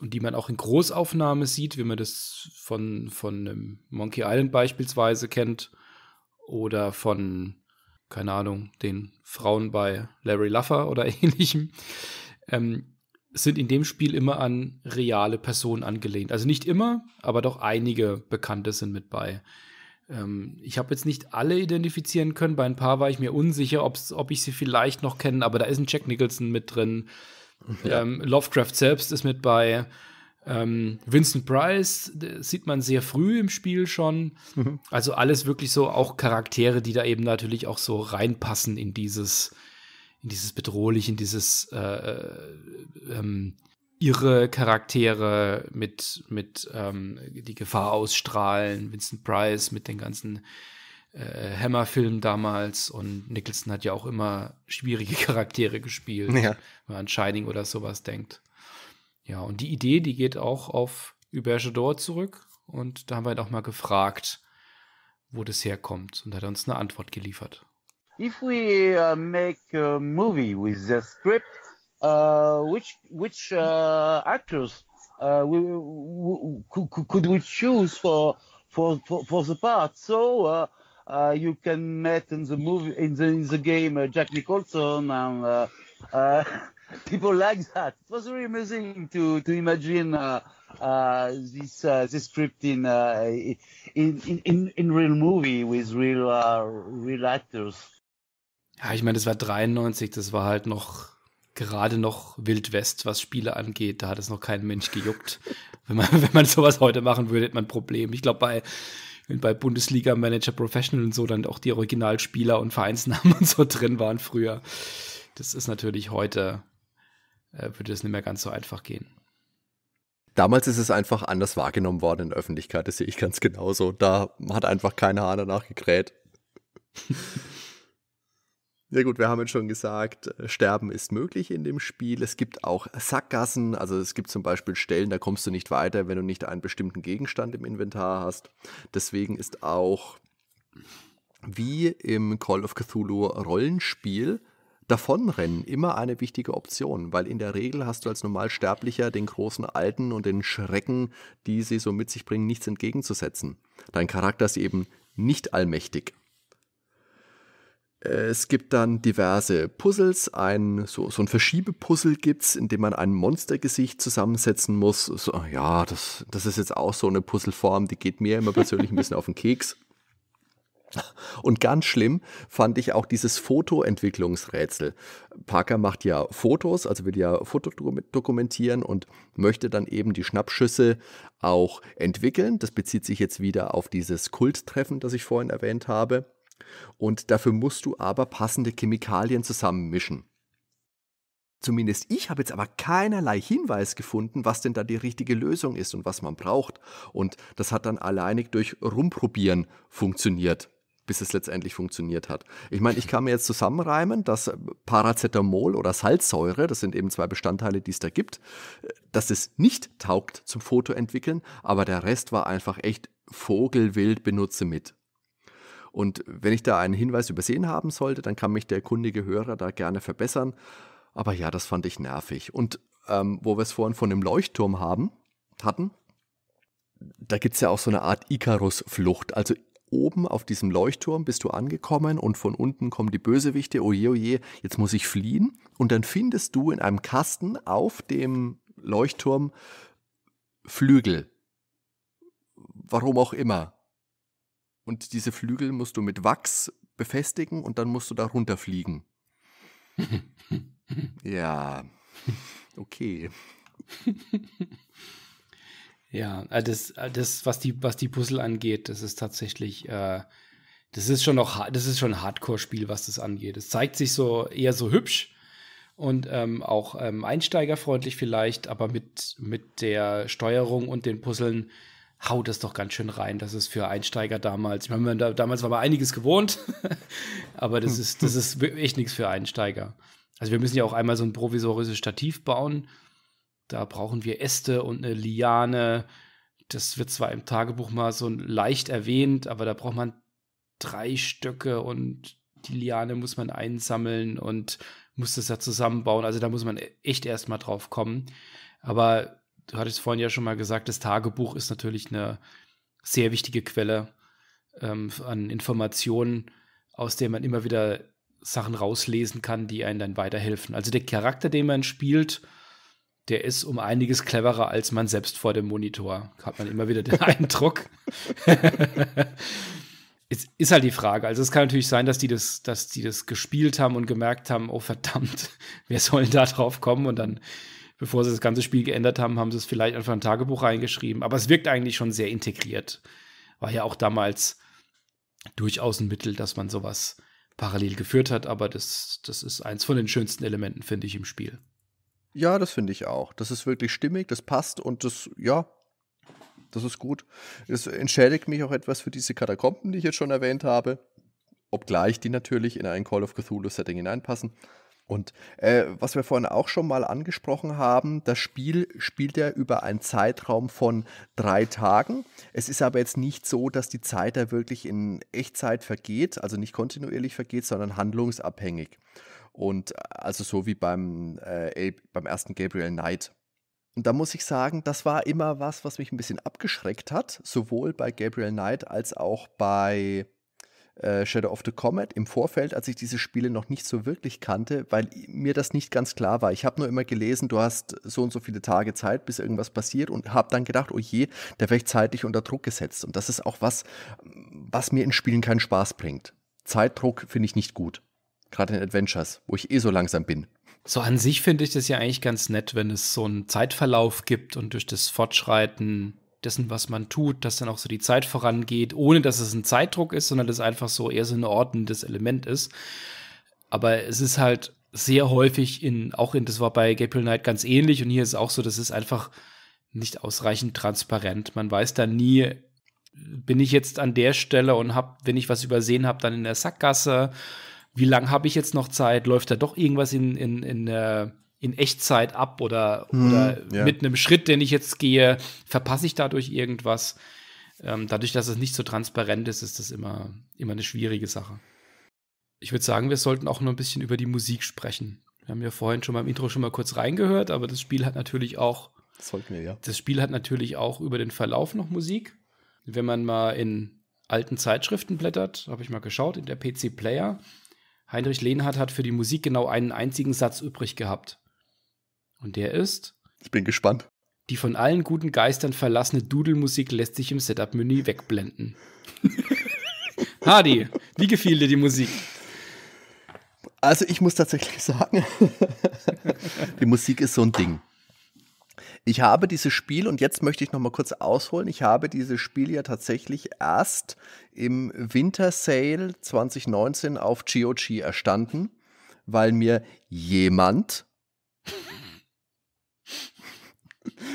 und die man auch in Großaufnahme sieht, wie man das von, von einem Monkey Island beispielsweise kennt oder von, keine Ahnung, den Frauen bei Larry Laffer oder ähnlichem, ähm, sind in dem Spiel immer an reale Personen angelehnt. Also nicht immer, aber doch einige Bekannte sind mit bei. Ähm, ich habe jetzt nicht alle identifizieren können, bei ein paar war ich mir unsicher, ob ich sie vielleicht noch kenne, aber da ist ein Jack Nicholson mit drin. Ja. Ähm, Lovecraft selbst ist mit bei. Ähm, Vincent Price sieht man sehr früh im Spiel schon. Mhm. Also alles wirklich so auch Charaktere, die da eben natürlich auch so reinpassen in dieses, in dieses bedrohlich, in dieses äh, äh ähm, irre Charaktere mit, mit ähm, die Gefahr ausstrahlen. Vincent Price mit den ganzen äh, hammer filmen damals und Nicholson hat ja auch immer schwierige Charaktere gespielt, ja. wenn man an Shining oder sowas denkt. Ja, und die Idee, die geht auch auf Hubert Jadot zurück. Und da haben wir ihn auch mal gefragt, wo das herkommt. Und hat uns eine Antwort geliefert. If we uh, make a movie with the script, uh, which, which uh, actors uh, we, we, could we choose for, for, for the part? So uh, uh, you can meet in the movie, in the, in the game, uh, Jack Nicholson and uh, uh, people like that. It was very amazing to to imagine uh, uh, this uh, this script in, uh, in, in in real movie with real uh, real actors. Ja, ich meine, das war 93, das war halt noch gerade noch Wild West, was Spiele angeht. Da hat es noch kein Mensch gejuckt. wenn man wenn man sowas heute machen würde, hätte man ein Problem. Ich glaube bei bei Bundesliga Manager Professional und so dann auch die Originalspieler und Vereinsnamen und so drin waren früher. Das ist natürlich heute äh, würde es nicht mehr ganz so einfach gehen. Damals ist es einfach anders wahrgenommen worden in der Öffentlichkeit, das sehe ich ganz genauso. Da hat einfach keine Haar danach gekräht. Ja gut, wir haben jetzt schon gesagt, äh, Sterben ist möglich in dem Spiel. Es gibt auch Sackgassen, also es gibt zum Beispiel Stellen, da kommst du nicht weiter, wenn du nicht einen bestimmten Gegenstand im Inventar hast. Deswegen ist auch wie im Call of Cthulhu Rollenspiel Davonrennen immer eine wichtige Option, weil in der Regel hast du als Normalsterblicher den großen Alten und den Schrecken, die sie so mit sich bringen, nichts entgegenzusetzen. Dein Charakter ist eben nicht allmächtig. Es gibt dann diverse Puzzles, ein, so, so ein Verschiebepuzzle gibt es, in dem man ein Monstergesicht zusammensetzen muss. So, ja, das, das ist jetzt auch so eine Puzzleform, die geht mir immer persönlich ein bisschen auf den Keks. Und ganz schlimm fand ich auch dieses Fotoentwicklungsrätsel. Parker macht ja Fotos, also will ja fotodokumentieren und möchte dann eben die Schnappschüsse auch entwickeln. Das bezieht sich jetzt wieder auf dieses Kulttreffen, das ich vorhin erwähnt habe. Und dafür musst du aber passende Chemikalien zusammenmischen. Zumindest ich habe jetzt aber keinerlei Hinweis gefunden, was denn da die richtige Lösung ist und was man braucht. Und das hat dann alleinig durch Rumprobieren funktioniert bis es letztendlich funktioniert hat. Ich meine, ich kann mir jetzt zusammenreimen, dass Paracetamol oder Salzsäure, das sind eben zwei Bestandteile, die es da gibt, dass es nicht taugt zum Fotoentwickeln, aber der Rest war einfach echt vogelwild, benutze mit. Und wenn ich da einen Hinweis übersehen haben sollte, dann kann mich der kundige Hörer da gerne verbessern. Aber ja, das fand ich nervig. Und ähm, wo wir es vorhin von dem Leuchtturm haben, hatten, da gibt es ja auch so eine Art Icarus-Flucht. Also oben auf diesem Leuchtturm bist du angekommen und von unten kommen die Bösewichte, oje, oh oje, oh jetzt muss ich fliehen. Und dann findest du in einem Kasten auf dem Leuchtturm Flügel. Warum auch immer. Und diese Flügel musst du mit Wachs befestigen und dann musst du da runterfliegen. ja. Okay. Ja, äh, das, äh, das, was die, was die Puzzle angeht, das ist tatsächlich, äh, das ist schon noch, das ist schon ein Hardcore-Spiel, was das angeht. Es zeigt sich so eher so hübsch und ähm, auch ähm, einsteigerfreundlich vielleicht, aber mit, mit der Steuerung und den Puzzeln haut das doch ganz schön rein. Das ist für Einsteiger damals. Ich meine, da, damals war man einiges gewohnt, aber das hm. ist, das ist echt nichts für Einsteiger. Also wir müssen ja auch einmal so ein provisorisches Stativ bauen da brauchen wir Äste und eine Liane. Das wird zwar im Tagebuch mal so leicht erwähnt, aber da braucht man drei Stöcke und die Liane muss man einsammeln und muss das ja zusammenbauen. Also da muss man echt erstmal drauf kommen. Aber du hattest vorhin ja schon mal gesagt, das Tagebuch ist natürlich eine sehr wichtige Quelle ähm, an Informationen, aus der man immer wieder Sachen rauslesen kann, die einen dann weiterhelfen. Also der Charakter, den man spielt, der ist um einiges cleverer als man selbst vor dem Monitor. Hat man immer wieder den Eindruck. ist, ist halt die Frage. Also es kann natürlich sein, dass die das, dass die das gespielt haben und gemerkt haben, oh verdammt, wer soll da drauf kommen? Und dann, bevor sie das ganze Spiel geändert haben, haben sie es vielleicht einfach ein Tagebuch reingeschrieben. Aber es wirkt eigentlich schon sehr integriert. War ja auch damals durchaus ein Mittel, dass man sowas parallel geführt hat, aber das, das ist eins von den schönsten Elementen, finde ich, im Spiel. Ja, das finde ich auch. Das ist wirklich stimmig, das passt und das, ja, das ist gut. Es entschädigt mich auch etwas für diese Katakomben, die ich jetzt schon erwähnt habe. Obgleich die natürlich in ein Call of Cthulhu-Setting hineinpassen. Und äh, was wir vorhin auch schon mal angesprochen haben, das Spiel spielt ja über einen Zeitraum von drei Tagen. Es ist aber jetzt nicht so, dass die Zeit da wirklich in Echtzeit vergeht, also nicht kontinuierlich vergeht, sondern handlungsabhängig. Und äh, also so wie beim, äh, beim ersten Gabriel Knight. Und da muss ich sagen, das war immer was, was mich ein bisschen abgeschreckt hat, sowohl bei Gabriel Knight als auch bei äh, Shadow of the Comet im Vorfeld, als ich diese Spiele noch nicht so wirklich kannte, weil mir das nicht ganz klar war. Ich habe nur immer gelesen, du hast so und so viele Tage Zeit, bis irgendwas passiert und habe dann gedacht, oh je, der werde ich zeitlich unter Druck gesetzt. Und das ist auch was, was mir in Spielen keinen Spaß bringt. Zeitdruck finde ich nicht gut. Gerade in Adventures, wo ich eh so langsam bin. So an sich finde ich das ja eigentlich ganz nett, wenn es so einen Zeitverlauf gibt und durch das Fortschreiten dessen, was man tut, dass dann auch so die Zeit vorangeht, ohne dass es ein Zeitdruck ist, sondern das einfach so eher so ein ordnendes Element ist. Aber es ist halt sehr häufig in, auch in, das war bei Gabriel Knight ganz ähnlich und hier ist es auch so, das ist einfach nicht ausreichend transparent. Man weiß da nie, bin ich jetzt an der Stelle und hab, wenn ich was übersehen habe, dann in der Sackgasse wie lange habe ich jetzt noch Zeit? Läuft da doch irgendwas in, in, in, äh, in Echtzeit ab oder, hm, oder ja. mit einem Schritt, den ich jetzt gehe, verpasse ich dadurch irgendwas? Ähm, dadurch, dass es nicht so transparent ist, ist das immer, immer eine schwierige Sache. Ich würde sagen, wir sollten auch noch ein bisschen über die Musik sprechen. Wir haben ja vorhin schon mal im Intro schon mal kurz reingehört, aber das Spiel hat natürlich auch. Das sollten ja. Das Spiel hat natürlich auch über den Verlauf noch Musik. Wenn man mal in alten Zeitschriften blättert, habe ich mal geschaut, in der PC Player Heinrich Lehnhardt hat für die Musik genau einen einzigen Satz übrig gehabt. Und der ist. Ich bin gespannt. Die von allen guten Geistern verlassene Dudelmusik lässt sich im Setup-Menü wegblenden. Hardy, wie gefiel dir die Musik? Also ich muss tatsächlich sagen, die Musik ist so ein Ding. Ich habe dieses Spiel, und jetzt möchte ich noch mal kurz ausholen, ich habe dieses Spiel ja tatsächlich erst im Winter Sale 2019 auf GOG erstanden, weil mir jemand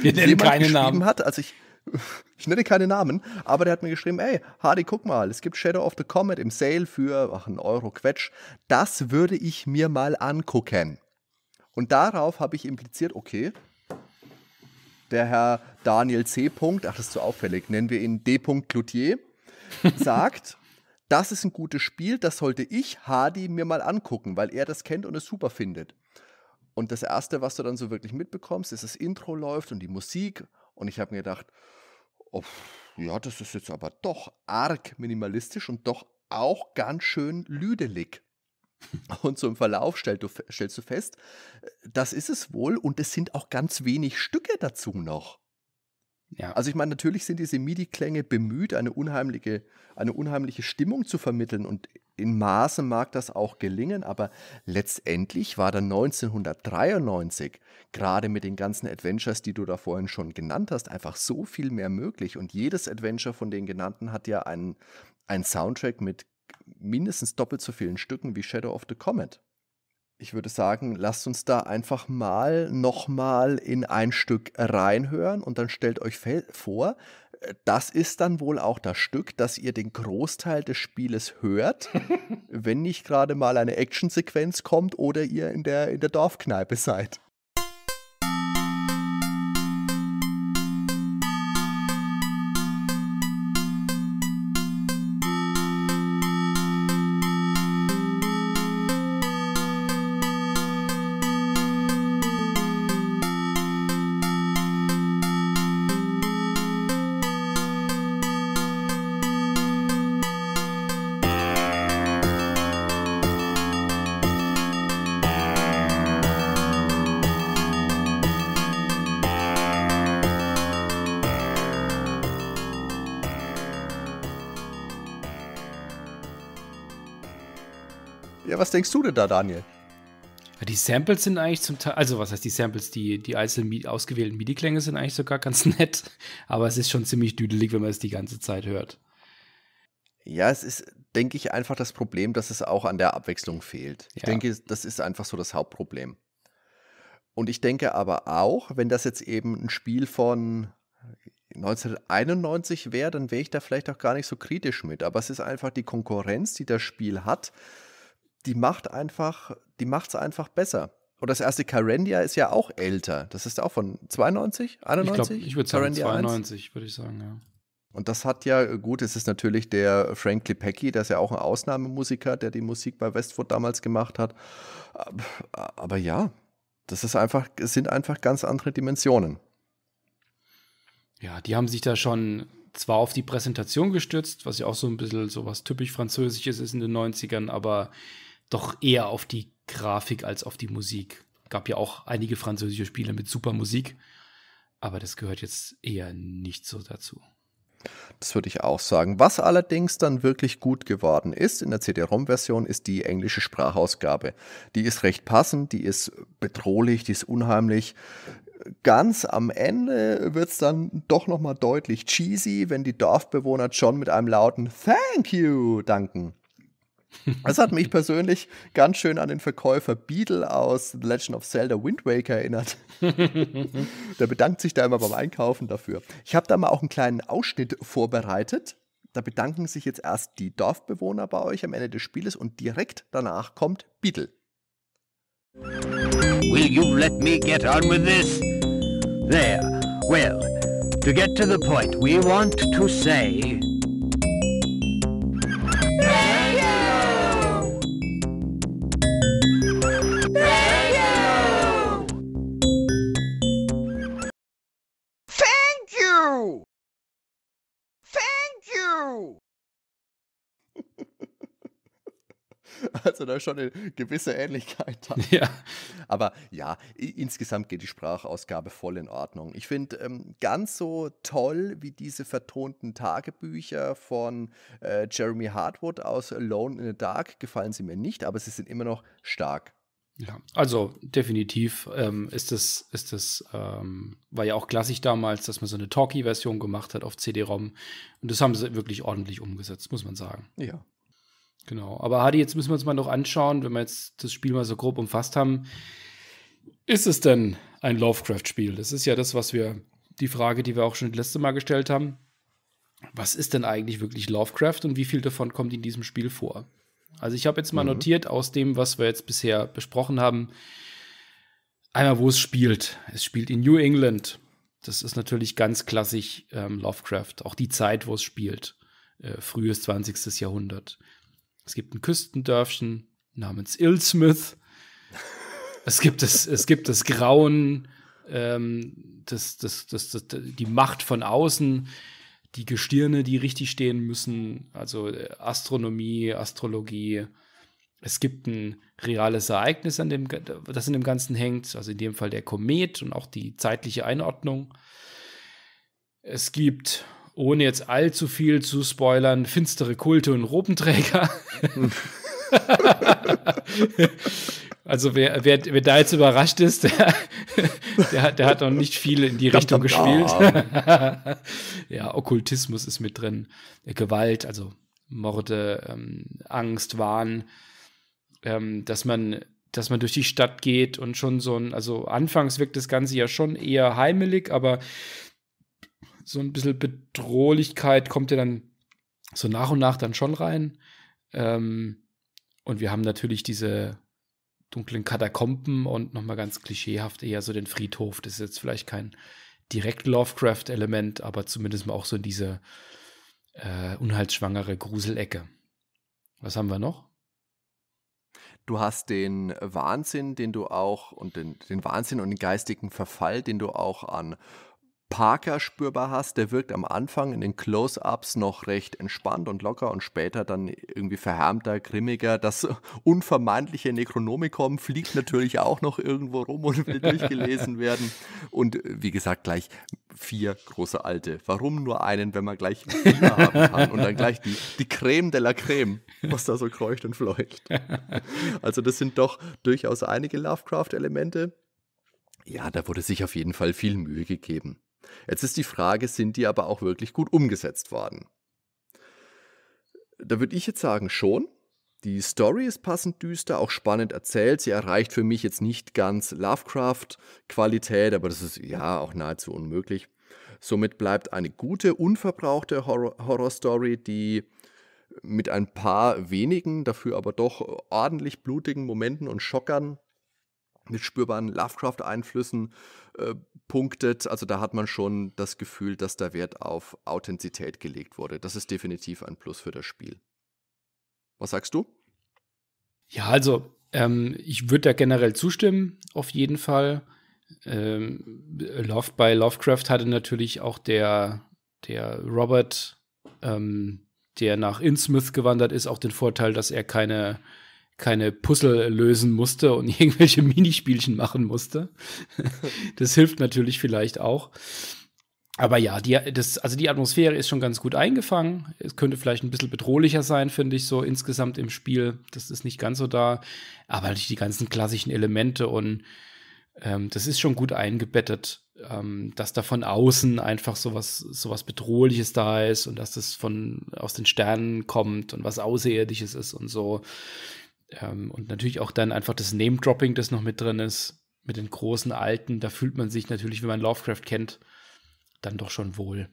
Wir nennen keine Namen. hat, also ich ich nenne keine Namen, aber der hat mir geschrieben, ey, Hardy, guck mal, es gibt Shadow of the Comet im Sale für, ach, einen Euro Quetsch. Das würde ich mir mal angucken. Und darauf habe ich impliziert, okay, der Herr Daniel C. Punkt, ach, das ist zu auffällig, nennen wir ihn D. Cloutier, sagt, das ist ein gutes Spiel, das sollte ich, Hardy, mir mal angucken, weil er das kennt und es super findet. Und das Erste, was du dann so wirklich mitbekommst, ist, das Intro läuft und die Musik. Und ich habe mir gedacht, oh, ja, das ist jetzt aber doch arg minimalistisch und doch auch ganz schön lüdelig. Und so im Verlauf stellst du, stellst du fest, das ist es wohl und es sind auch ganz wenig Stücke dazu noch. Ja. Also ich meine, natürlich sind diese MIDI-Klänge bemüht, eine unheimliche, eine unheimliche Stimmung zu vermitteln und in Maßen mag das auch gelingen, aber letztendlich war dann 1993 gerade mit den ganzen Adventures, die du da vorhin schon genannt hast, einfach so viel mehr möglich und jedes Adventure von den genannten hat ja einen, einen Soundtrack mit mindestens doppelt so vielen Stücken wie Shadow of the Comet. Ich würde sagen, lasst uns da einfach mal nochmal in ein Stück reinhören und dann stellt euch vor, äh, das ist dann wohl auch das Stück, dass ihr den Großteil des Spieles hört, wenn nicht gerade mal eine Actionsequenz kommt oder ihr in der, in der Dorfkneipe seid. was denkst du denn da, Daniel? Die Samples sind eigentlich zum Teil, also was heißt die Samples, die, die einzelnen ausgewählten MIDI-Klänge sind eigentlich sogar ganz nett, aber es ist schon ziemlich düdelig, wenn man es die ganze Zeit hört. Ja, es ist, denke ich, einfach das Problem, dass es auch an der Abwechslung fehlt. Ich ja. denke, das ist einfach so das Hauptproblem. Und ich denke aber auch, wenn das jetzt eben ein Spiel von 1991 wäre, dann wäre ich da vielleicht auch gar nicht so kritisch mit. Aber es ist einfach die Konkurrenz, die das Spiel hat die macht einfach, die macht es einfach besser. Und das erste Carendia ist ja auch älter. Das ist auch von 92, 91? Ich, ich würde sagen 92, würde ich sagen, ja. Und das hat ja, gut, es ist natürlich der Frank Lipecki, der ist ja auch ein Ausnahmemusiker, der die Musik bei Westwood damals gemacht hat. Aber ja, das ist einfach, es sind einfach ganz andere Dimensionen. Ja, die haben sich da schon zwar auf die Präsentation gestützt, was ja auch so ein bisschen so was typisch Französisches ist in den 90ern, aber doch eher auf die Grafik als auf die Musik. Gab ja auch einige französische Spiele mit super Musik, aber das gehört jetzt eher nicht so dazu. Das würde ich auch sagen. Was allerdings dann wirklich gut geworden ist in der CD-ROM-Version, ist die englische Sprachausgabe. Die ist recht passend, die ist bedrohlich, die ist unheimlich. Ganz am Ende wird es dann doch nochmal deutlich cheesy, wenn die Dorfbewohner John mit einem lauten Thank you danken. Das hat mich persönlich ganz schön an den Verkäufer Beetle aus The Legend of Zelda Wind Waker erinnert. Der bedankt sich da immer beim Einkaufen dafür. Ich habe da mal auch einen kleinen Ausschnitt vorbereitet. Da bedanken sich jetzt erst die Dorfbewohner bei euch am Ende des Spieles und direkt danach kommt Beetle. Will you let me get on with this? There. Well, to get to the point, we want to say Also da ist schon eine gewisse Ähnlichkeit da. Ja. Aber ja, insgesamt geht die Sprachausgabe voll in Ordnung. Ich finde ähm, ganz so toll wie diese vertonten Tagebücher von äh, Jeremy Hartwood aus Alone in the Dark gefallen sie mir nicht, aber sie sind immer noch stark. Ja, also definitiv ähm, ist das, ist das ähm, war ja auch klassisch damals, dass man so eine Talkie-Version gemacht hat auf CD-ROM. Und das haben sie wirklich ordentlich umgesetzt, muss man sagen. Ja, Genau. Aber Hadi, jetzt müssen wir uns mal noch anschauen, wenn wir jetzt das Spiel mal so grob umfasst haben. Ist es denn ein Lovecraft-Spiel? Das ist ja das, was wir, die Frage, die wir auch schon das letzte Mal gestellt haben. Was ist denn eigentlich wirklich Lovecraft und wie viel davon kommt in diesem Spiel vor? Also ich habe jetzt mal mhm. notiert aus dem, was wir jetzt bisher besprochen haben, einmal wo es spielt. Es spielt in New England. Das ist natürlich ganz klassisch ähm, Lovecraft. Auch die Zeit, wo es spielt. Äh, frühes 20. Jahrhundert. Es gibt ein Küstendörfchen namens Illsmith. es gibt das, es gibt das Grauen, ähm, das, das, das, das, die Macht von außen, die Gestirne, die richtig stehen müssen, also äh, Astronomie, Astrologie. Es gibt ein reales Ereignis, an dem, das in dem Ganzen hängt, also in dem Fall der Komet und auch die zeitliche Einordnung. Es gibt ohne jetzt allzu viel zu spoilern, finstere Kulte und Robenträger. also wer, wer, wer da jetzt überrascht ist, der, der, hat, der hat noch nicht viel in die Richtung gespielt. ja, Okkultismus ist mit drin, Gewalt, also Morde, ähm, Angst, Wahn, ähm, dass man dass man durch die Stadt geht und schon so ein, also anfangs wirkt das Ganze ja schon eher heimelig, aber so ein bisschen Bedrohlichkeit kommt ja dann so nach und nach dann schon rein. Ähm, und wir haben natürlich diese dunklen Katakomben und nochmal ganz klischeehaft eher so den Friedhof. Das ist jetzt vielleicht kein direkt Lovecraft-Element, aber zumindest mal auch so diese äh, unheilsschwangere Gruselecke. Was haben wir noch? Du hast den Wahnsinn, den du auch und den, den Wahnsinn und den geistigen Verfall, den du auch an Parker spürbar hast. Der wirkt am Anfang in den Close-ups noch recht entspannt und locker und später dann irgendwie verhärmter, grimmiger. Das unvermeidliche Necronomicon fliegt natürlich auch noch irgendwo rum und will durchgelesen werden. Und äh, wie gesagt, gleich vier große Alte. Warum nur einen, wenn man gleich vier haben kann und dann gleich die, die Creme de la Creme, was da so kreucht und fleucht. Also das sind doch durchaus einige Lovecraft-Elemente. Ja, da wurde sich auf jeden Fall viel Mühe gegeben. Jetzt ist die Frage, sind die aber auch wirklich gut umgesetzt worden? Da würde ich jetzt sagen, schon. Die Story ist passend düster, auch spannend erzählt. Sie erreicht für mich jetzt nicht ganz Lovecraft-Qualität, aber das ist ja auch nahezu unmöglich. Somit bleibt eine gute, unverbrauchte Horror-Story, -Horror die mit ein paar wenigen, dafür aber doch ordentlich blutigen Momenten und Schockern mit spürbaren Lovecraft-Einflüssen äh, punktet. Also da hat man schon das Gefühl, dass da Wert auf Authentizität gelegt wurde. Das ist definitiv ein Plus für das Spiel. Was sagst du? Ja, also ähm, ich würde da generell zustimmen, auf jeden Fall. Ähm, Love by Lovecraft hatte natürlich auch der, der Robert, ähm, der nach Innsmouth gewandert ist, auch den Vorteil, dass er keine keine Puzzle lösen musste und irgendwelche Minispielchen machen musste. das hilft natürlich vielleicht auch. Aber ja, die, das, also die Atmosphäre ist schon ganz gut eingefangen. Es könnte vielleicht ein bisschen bedrohlicher sein, finde ich, so insgesamt im Spiel. Das ist nicht ganz so da. Aber natürlich halt die ganzen klassischen Elemente und ähm, das ist schon gut eingebettet, ähm, dass da von außen einfach sowas, sowas Bedrohliches da ist und dass das von aus den Sternen kommt und was Außerirdisches ist und so. Ähm, und natürlich auch dann einfach das Name-Dropping, das noch mit drin ist, mit den großen Alten. Da fühlt man sich natürlich, wenn man Lovecraft kennt, dann doch schon wohl.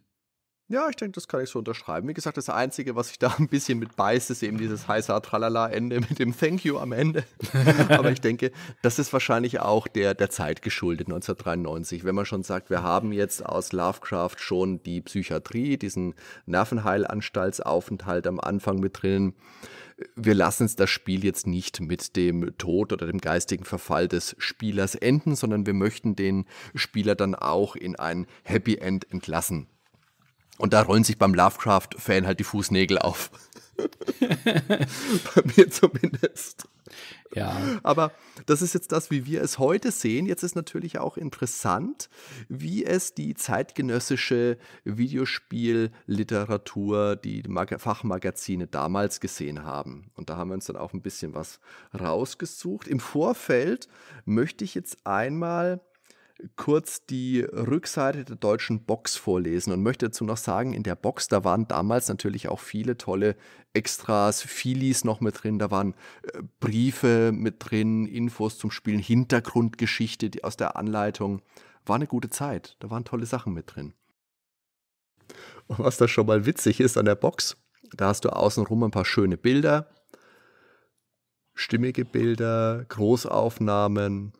Ja, ich denke, das kann ich so unterschreiben. Wie gesagt, das Einzige, was ich da ein bisschen mit beißt, ist eben dieses heiße Tralala-Ende mit dem Thank you am Ende. Aber ich denke, das ist wahrscheinlich auch der, der Zeit geschuldet, 1993. Wenn man schon sagt, wir haben jetzt aus Lovecraft schon die Psychiatrie, diesen Nervenheilanstaltsaufenthalt am Anfang mit drin. Wir lassen es das Spiel jetzt nicht mit dem Tod oder dem geistigen Verfall des Spielers enden, sondern wir möchten den Spieler dann auch in ein Happy End entlassen. Und da rollen sich beim Lovecraft-Fan halt die Fußnägel auf. Bei mir zumindest. Ja. Aber das ist jetzt das, wie wir es heute sehen. Jetzt ist natürlich auch interessant, wie es die zeitgenössische Videospielliteratur, die Fachmagazine damals gesehen haben. Und da haben wir uns dann auch ein bisschen was rausgesucht. Im Vorfeld möchte ich jetzt einmal kurz die Rückseite der deutschen Box vorlesen und möchte dazu noch sagen, in der Box, da waren damals natürlich auch viele tolle Extras, Filis noch mit drin, da waren äh, Briefe mit drin, Infos zum Spielen, Hintergrundgeschichte die aus der Anleitung. War eine gute Zeit, da waren tolle Sachen mit drin. Und was da schon mal witzig ist an der Box, da hast du außenrum ein paar schöne Bilder, stimmige Bilder, Großaufnahmen,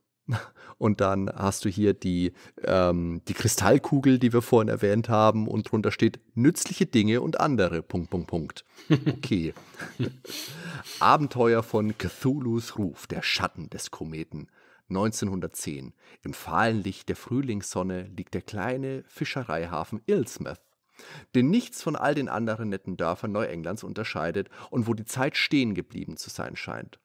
und dann hast du hier die, ähm, die Kristallkugel, die wir vorhin erwähnt haben, und drunter steht nützliche Dinge und andere. Punkt, Punkt, Punkt. Okay. Abenteuer von Cthulhus Ruf, der Schatten des Kometen. 1910. Im fahlen Licht der Frühlingssonne liegt der kleine Fischereihafen Ilsmouth, den nichts von all den anderen netten Dörfern Neuenglands unterscheidet und wo die Zeit stehen geblieben zu sein scheint.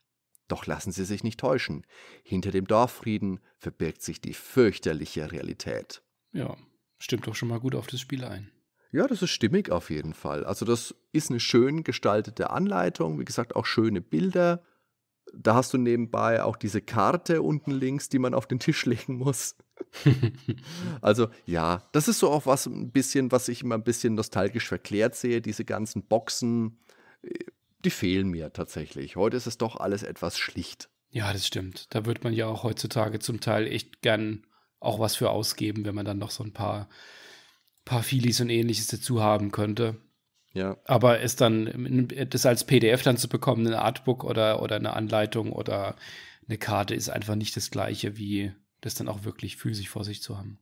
Doch lassen Sie sich nicht täuschen. Hinter dem Dorffrieden verbirgt sich die fürchterliche Realität. Ja, stimmt doch schon mal gut auf das Spiel ein. Ja, das ist stimmig auf jeden Fall. Also das ist eine schön gestaltete Anleitung, wie gesagt, auch schöne Bilder. Da hast du nebenbei auch diese Karte unten links, die man auf den Tisch legen muss. also ja, das ist so auch was ein bisschen, was ich immer ein bisschen nostalgisch verklärt sehe, diese ganzen Boxen die fehlen mir tatsächlich. Heute ist es doch alles etwas schlicht. Ja, das stimmt. Da wird man ja auch heutzutage zum Teil echt gern auch was für ausgeben, wenn man dann noch so ein paar, paar Filis und ähnliches dazu haben könnte. Ja. Aber es dann, das als PDF dann zu bekommen, ein Artbook oder, oder eine Anleitung oder eine Karte ist einfach nicht das gleiche, wie das dann auch wirklich physisch vor sich zu haben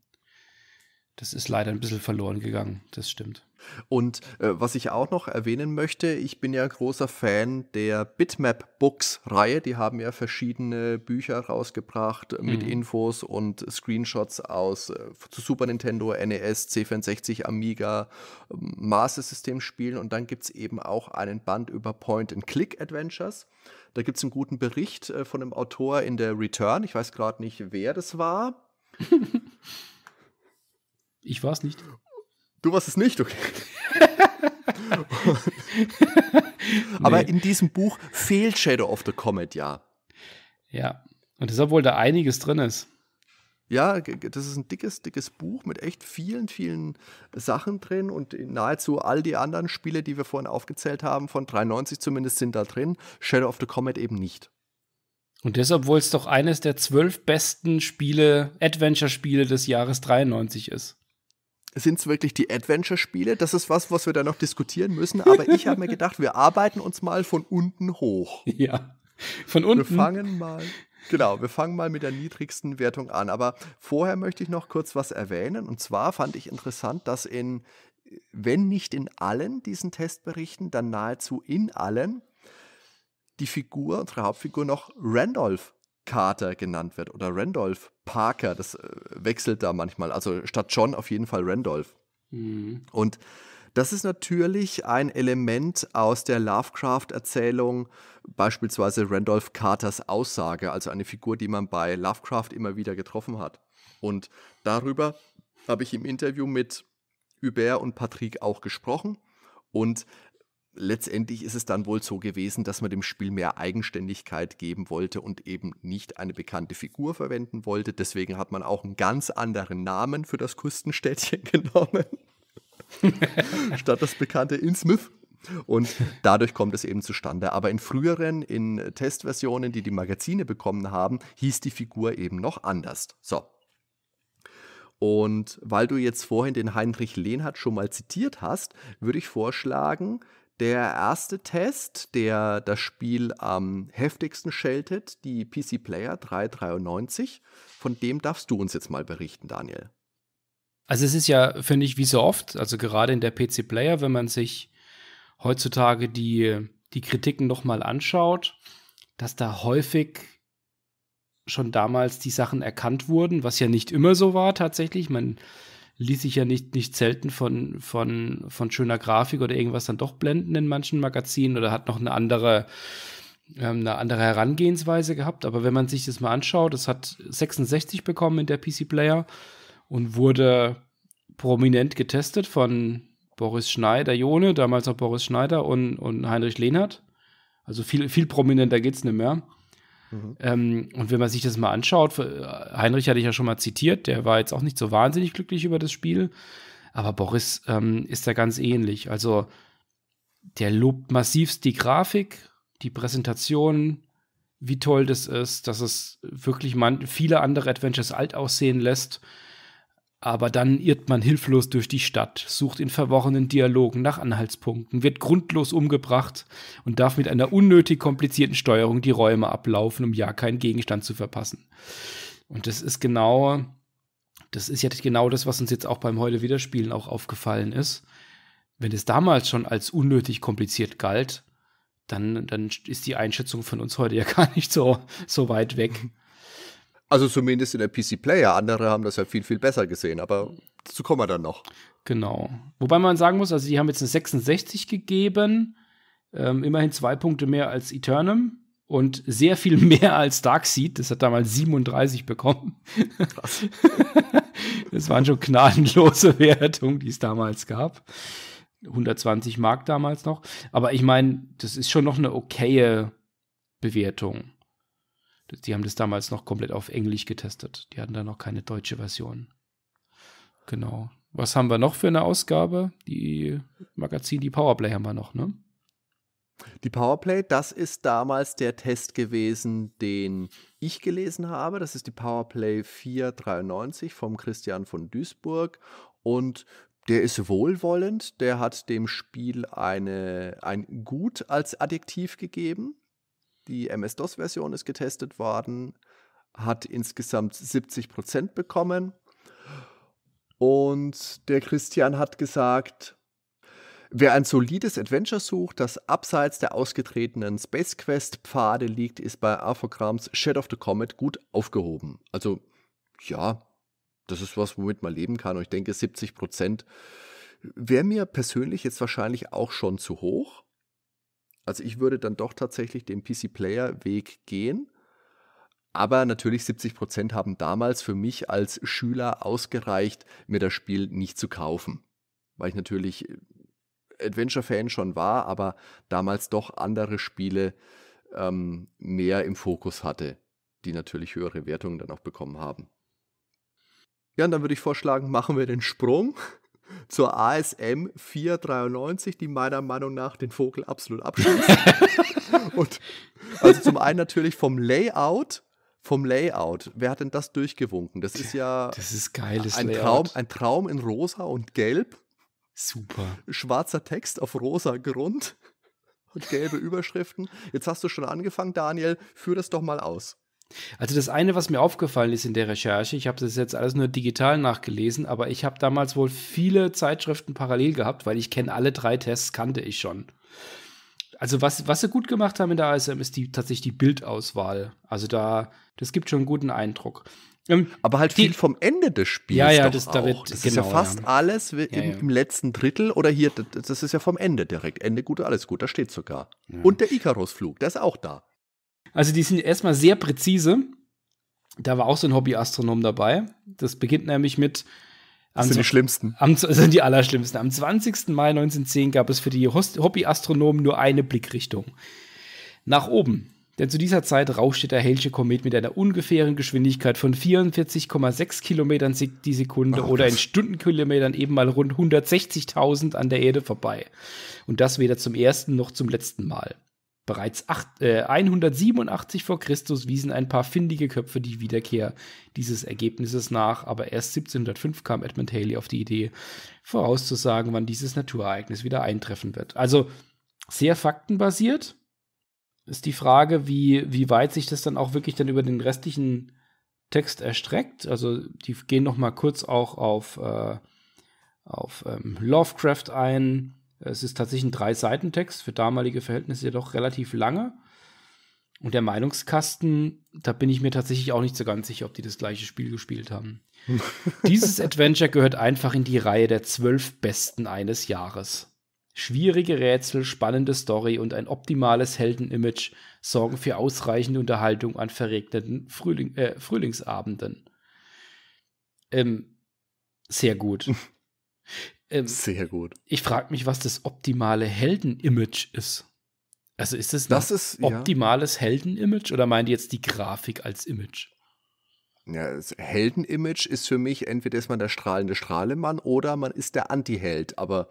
das ist leider ein bisschen verloren gegangen, das stimmt. Und äh, was ich auch noch erwähnen möchte, ich bin ja großer Fan der Bitmap Books Reihe. Die haben ja verschiedene Bücher rausgebracht mhm. mit Infos und Screenshots aus äh, zu Super Nintendo, NES, C64, Amiga, äh, Master System Spielen. Und dann gibt es eben auch einen Band über Point-and-Click-Adventures. Da gibt es einen guten Bericht äh, von dem Autor in der Return. Ich weiß gerade nicht, wer das war. Ich war es nicht. Du warst es nicht, okay. Aber nee. in diesem Buch fehlt Shadow of the Comet, ja. Ja. Und deshalb wohl da einiges drin ist. Ja, das ist ein dickes, dickes Buch mit echt vielen, vielen Sachen drin und nahezu all die anderen Spiele, die wir vorhin aufgezählt haben, von 93 zumindest sind da drin, Shadow of the Comet eben nicht. Und deshalb wohl es doch eines der zwölf besten Spiele, Adventure-Spiele des Jahres 93 ist sind es wirklich die Adventure-Spiele? Das ist was, was wir da noch diskutieren müssen. Aber ich habe mir gedacht, wir arbeiten uns mal von unten hoch. Ja, von unten. Wir fangen mal. Genau, wir fangen mal mit der niedrigsten Wertung an. Aber vorher möchte ich noch kurz was erwähnen. Und zwar fand ich interessant, dass in, wenn nicht in allen diesen Testberichten, dann nahezu in allen die Figur, unsere Hauptfigur, noch Randolph Carter genannt wird oder Randolph Parker. Das äh, wechselt da manchmal. Also statt John auf jeden Fall Randolph. Mhm. Und das ist natürlich ein Element aus der Lovecraft-Erzählung, beispielsweise Randolph Carters Aussage, also eine Figur, die man bei Lovecraft immer wieder getroffen hat. Und darüber habe ich im Interview mit Hubert und Patrick auch gesprochen. Und letztendlich ist es dann wohl so gewesen, dass man dem Spiel mehr Eigenständigkeit geben wollte und eben nicht eine bekannte Figur verwenden wollte. Deswegen hat man auch einen ganz anderen Namen für das Küstenstädtchen genommen. statt das bekannte Innsmouth. Und dadurch kommt es eben zustande. Aber in früheren, in Testversionen, die die Magazine bekommen haben, hieß die Figur eben noch anders. So. Und weil du jetzt vorhin den Heinrich Lehnhardt schon mal zitiert hast, würde ich vorschlagen, der erste Test, der das Spiel am heftigsten scheltet, die PC Player 393, von dem darfst du uns jetzt mal berichten, Daniel. Also es ist ja, finde ich, wie so oft, also gerade in der PC Player, wenn man sich heutzutage die, die Kritiken nochmal anschaut, dass da häufig schon damals die Sachen erkannt wurden, was ja nicht immer so war tatsächlich. Man ließ sich ja nicht, nicht selten von, von, von schöner Grafik oder irgendwas dann doch blenden in manchen Magazinen oder hat noch eine andere, ähm, eine andere Herangehensweise gehabt. Aber wenn man sich das mal anschaut, es hat 66 bekommen in der PC Player und wurde prominent getestet von Boris Schneider, Jone, damals noch Boris Schneider und, und Heinrich Lehnert. Also viel, viel prominenter es nicht mehr. Mhm. Ähm, und wenn man sich das mal anschaut, äh, Heinrich hatte ich ja schon mal zitiert, der war jetzt auch nicht so wahnsinnig glücklich über das Spiel, aber Boris ähm, ist da ganz ähnlich. Also der lobt massivst die Grafik, die Präsentation, wie toll das ist, dass es wirklich man viele andere Adventures alt aussehen lässt aber dann irrt man hilflos durch die Stadt, sucht in verworrenen Dialogen nach Anhaltspunkten, wird grundlos umgebracht und darf mit einer unnötig komplizierten Steuerung die Räume ablaufen, um ja keinen Gegenstand zu verpassen. Und das ist genau, das ist ja genau das, was uns jetzt auch beim heute Wiederspielen auch aufgefallen ist. Wenn es damals schon als unnötig kompliziert galt, dann, dann ist die Einschätzung von uns heute ja gar nicht so, so weit weg. Also zumindest in der PC-Player. Andere haben das ja viel, viel besser gesehen, aber dazu kommen wir dann noch. Genau. Wobei man sagen muss, also die haben jetzt eine 66 gegeben, ähm, immerhin zwei Punkte mehr als Eternum und sehr viel mehr als Darkseed. Das hat damals 37 bekommen. Krass. das waren schon gnadenlose Wertungen, die es damals gab. 120 Mark damals noch. Aber ich meine, das ist schon noch eine okaye Bewertung. Die haben das damals noch komplett auf Englisch getestet. Die hatten da noch keine deutsche Version. Genau. Was haben wir noch für eine Ausgabe? Die Magazin, die Powerplay haben wir noch, ne? Die Powerplay, das ist damals der Test gewesen, den ich gelesen habe. Das ist die Powerplay 493 vom Christian von Duisburg. Und der ist wohlwollend, der hat dem Spiel eine, ein Gut als Adjektiv gegeben. Die MS-DOS-Version ist getestet worden, hat insgesamt 70 Prozent bekommen. Und der Christian hat gesagt, Wer ein solides Adventure sucht, das abseits der ausgetretenen Space Quest-Pfade liegt, ist bei Afrograms Shadow of the Comet gut aufgehoben. Also, ja, das ist was, womit man leben kann. Und ich denke, 70 Prozent wäre mir persönlich jetzt wahrscheinlich auch schon zu hoch. Also ich würde dann doch tatsächlich den PC-Player-Weg gehen. Aber natürlich 70% haben damals für mich als Schüler ausgereicht, mir das Spiel nicht zu kaufen. Weil ich natürlich äh, Adventure-Fan schon war, aber damals doch andere Spiele ähm, mehr im Fokus hatte, die natürlich höhere Wertungen dann auch bekommen haben. Ja, und dann würde ich vorschlagen, machen wir den Sprung zur ASM 493, die meiner Meinung nach den Vogel absolut abschließt. und also zum einen natürlich vom Layout, vom Layout. Wer hat denn das durchgewunken? Das ist ja das ist geiles ein Traum, ein Traum in rosa und gelb. Super. Schwarzer Text auf rosa Grund und gelbe Überschriften. Jetzt hast du schon angefangen, Daniel, führ das doch mal aus. Also das eine, was mir aufgefallen ist in der Recherche, ich habe das jetzt alles nur digital nachgelesen, aber ich habe damals wohl viele Zeitschriften parallel gehabt, weil ich kenne alle drei Tests, kannte ich schon. Also was, was sie gut gemacht haben in der ASM ist die, tatsächlich die Bildauswahl. Also da, das gibt schon einen guten Eindruck. Ähm, aber halt die, viel vom Ende des Spiels. Ja, ja, das, auch. Da das genau, ist ja fast ja. alles im, ja, ja. im, letzten Drittel oder hier, das, das ist ja vom Ende direkt. Ende gut, alles gut, da steht sogar. Und der Icarus-Flug, der ist auch da. Also die sind erstmal sehr präzise. Da war auch so ein Hobbyastronom dabei. Das beginnt nämlich mit. Das sind die schlimmsten. Am, das sind die allerschlimmsten. Am 20. Mai 1910 gab es für die Hobbyastronomen nur eine Blickrichtung. Nach oben. Denn zu dieser Zeit rauschte der Hellsche Komet mit einer ungefähren Geschwindigkeit von 44,6 Kilometern die Sekunde oh, oder in Stundenkilometern eben mal rund 160.000 an der Erde vorbei. Und das weder zum ersten noch zum letzten Mal. Bereits acht, äh, 187 vor Christus wiesen ein paar findige Köpfe die Wiederkehr dieses Ergebnisses nach, aber erst 1705 kam Edmund Haley auf die Idee, vorauszusagen, wann dieses Naturereignis wieder eintreffen wird. Also sehr faktenbasiert ist die Frage, wie, wie weit sich das dann auch wirklich dann über den restlichen Text erstreckt. Also die gehen noch mal kurz auch auf, äh, auf ähm, Lovecraft ein es ist tatsächlich ein Drei-Seiten-Text, für damalige Verhältnisse jedoch relativ lange. Und der Meinungskasten, da bin ich mir tatsächlich auch nicht so ganz sicher, ob die das gleiche Spiel gespielt haben. Dieses Adventure gehört einfach in die Reihe der zwölf besten eines Jahres. Schwierige Rätsel, spannende Story und ein optimales Heldenimage sorgen für ausreichende Unterhaltung an verregneten Frühling, äh, Frühlingsabenden. Ähm, sehr gut. Ähm, Sehr gut. Ich frage mich, was das optimale Helden-Image ist. Also ist es das, das ist, optimales ja. Helden-Image oder meint ihr jetzt die Grafik als Image? Ja, das image ist für mich entweder ist man der strahlende Strahlemann oder man ist der Anti-Held, aber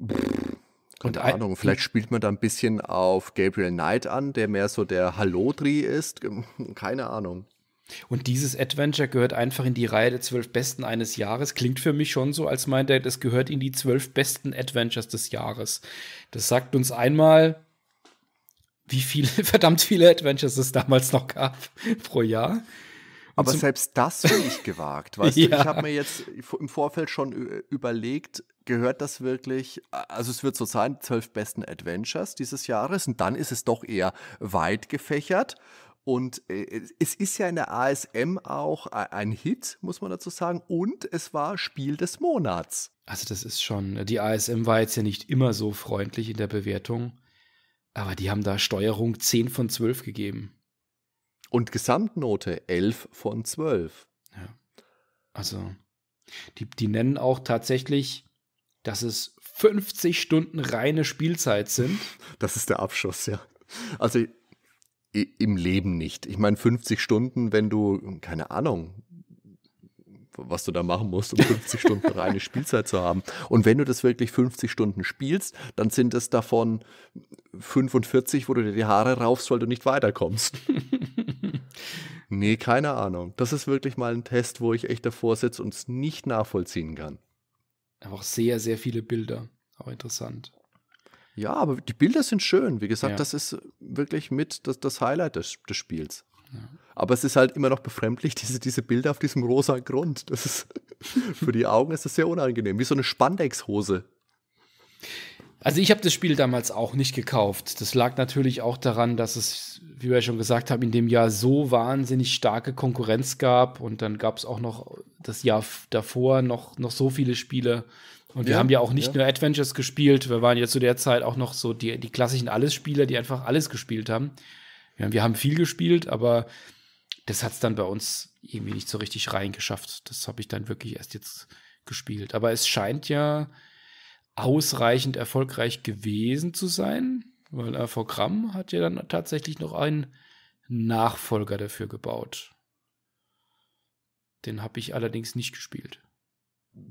pff, keine ein, Ahnung, vielleicht spielt man da ein bisschen auf Gabriel Knight an, der mehr so der Hallodri ist, hm, keine Ahnung. Und dieses Adventure gehört einfach in die Reihe der zwölf besten eines Jahres. Klingt für mich schon so, als meinte er, es gehört in die zwölf besten Adventures des Jahres. Das sagt uns einmal, wie viele, verdammt viele Adventures es damals noch gab pro Jahr. Und Aber selbst das finde ich gewagt. Weißt ja. du, ich habe mir jetzt im Vorfeld schon überlegt, gehört das wirklich, also es wird so sein, zwölf besten Adventures dieses Jahres und dann ist es doch eher weit gefächert und äh, es ist ja in der ASM auch e-, ein Hit, muss man dazu sagen. Und es war Spiel des Monats. Also das ist schon, die ASM war jetzt ja nicht immer so freundlich in der Bewertung, aber die haben da Steuerung 10 von 12 gegeben. Und Gesamtnote 11 von 12. Ja. Also, die, die nennen auch tatsächlich, dass es 50 Stunden reine Spielzeit sind. Das ist der Abschuss, ja. Also im Leben nicht. Ich meine, 50 Stunden, wenn du, keine Ahnung, was du da machen musst, um 50 Stunden reine Spielzeit zu haben. Und wenn du das wirklich 50 Stunden spielst, dann sind es davon 45, wo du dir die Haare raufst, weil du nicht weiterkommst. nee, keine Ahnung. Das ist wirklich mal ein Test, wo ich echt davor sitze und es nicht nachvollziehen kann. Aber auch sehr, sehr viele Bilder. Auch interessant. Ja, aber die Bilder sind schön. Wie gesagt, ja. das ist wirklich mit das, das Highlight des, des Spiels. Ja. Aber es ist halt immer noch befremdlich, diese, diese Bilder auf diesem rosa Grund. Das ist, für die Augen ist das sehr unangenehm, wie so eine Spandex-Hose. Also ich habe das Spiel damals auch nicht gekauft. Das lag natürlich auch daran, dass es, wie wir ja schon gesagt haben, in dem Jahr so wahnsinnig starke Konkurrenz gab und dann gab es auch noch das Jahr davor noch, noch so viele Spiele, und wir haben ja auch nicht ja. nur Adventures gespielt, wir waren ja zu der Zeit auch noch so die, die klassischen Alles-Spieler, die einfach alles gespielt haben. Ja, wir haben viel gespielt, aber das hat es dann bei uns irgendwie nicht so richtig reingeschafft. Das habe ich dann wirklich erst jetzt gespielt. Aber es scheint ja ausreichend erfolgreich gewesen zu sein, weil AV Gramm hat ja dann tatsächlich noch einen Nachfolger dafür gebaut. Den habe ich allerdings nicht gespielt.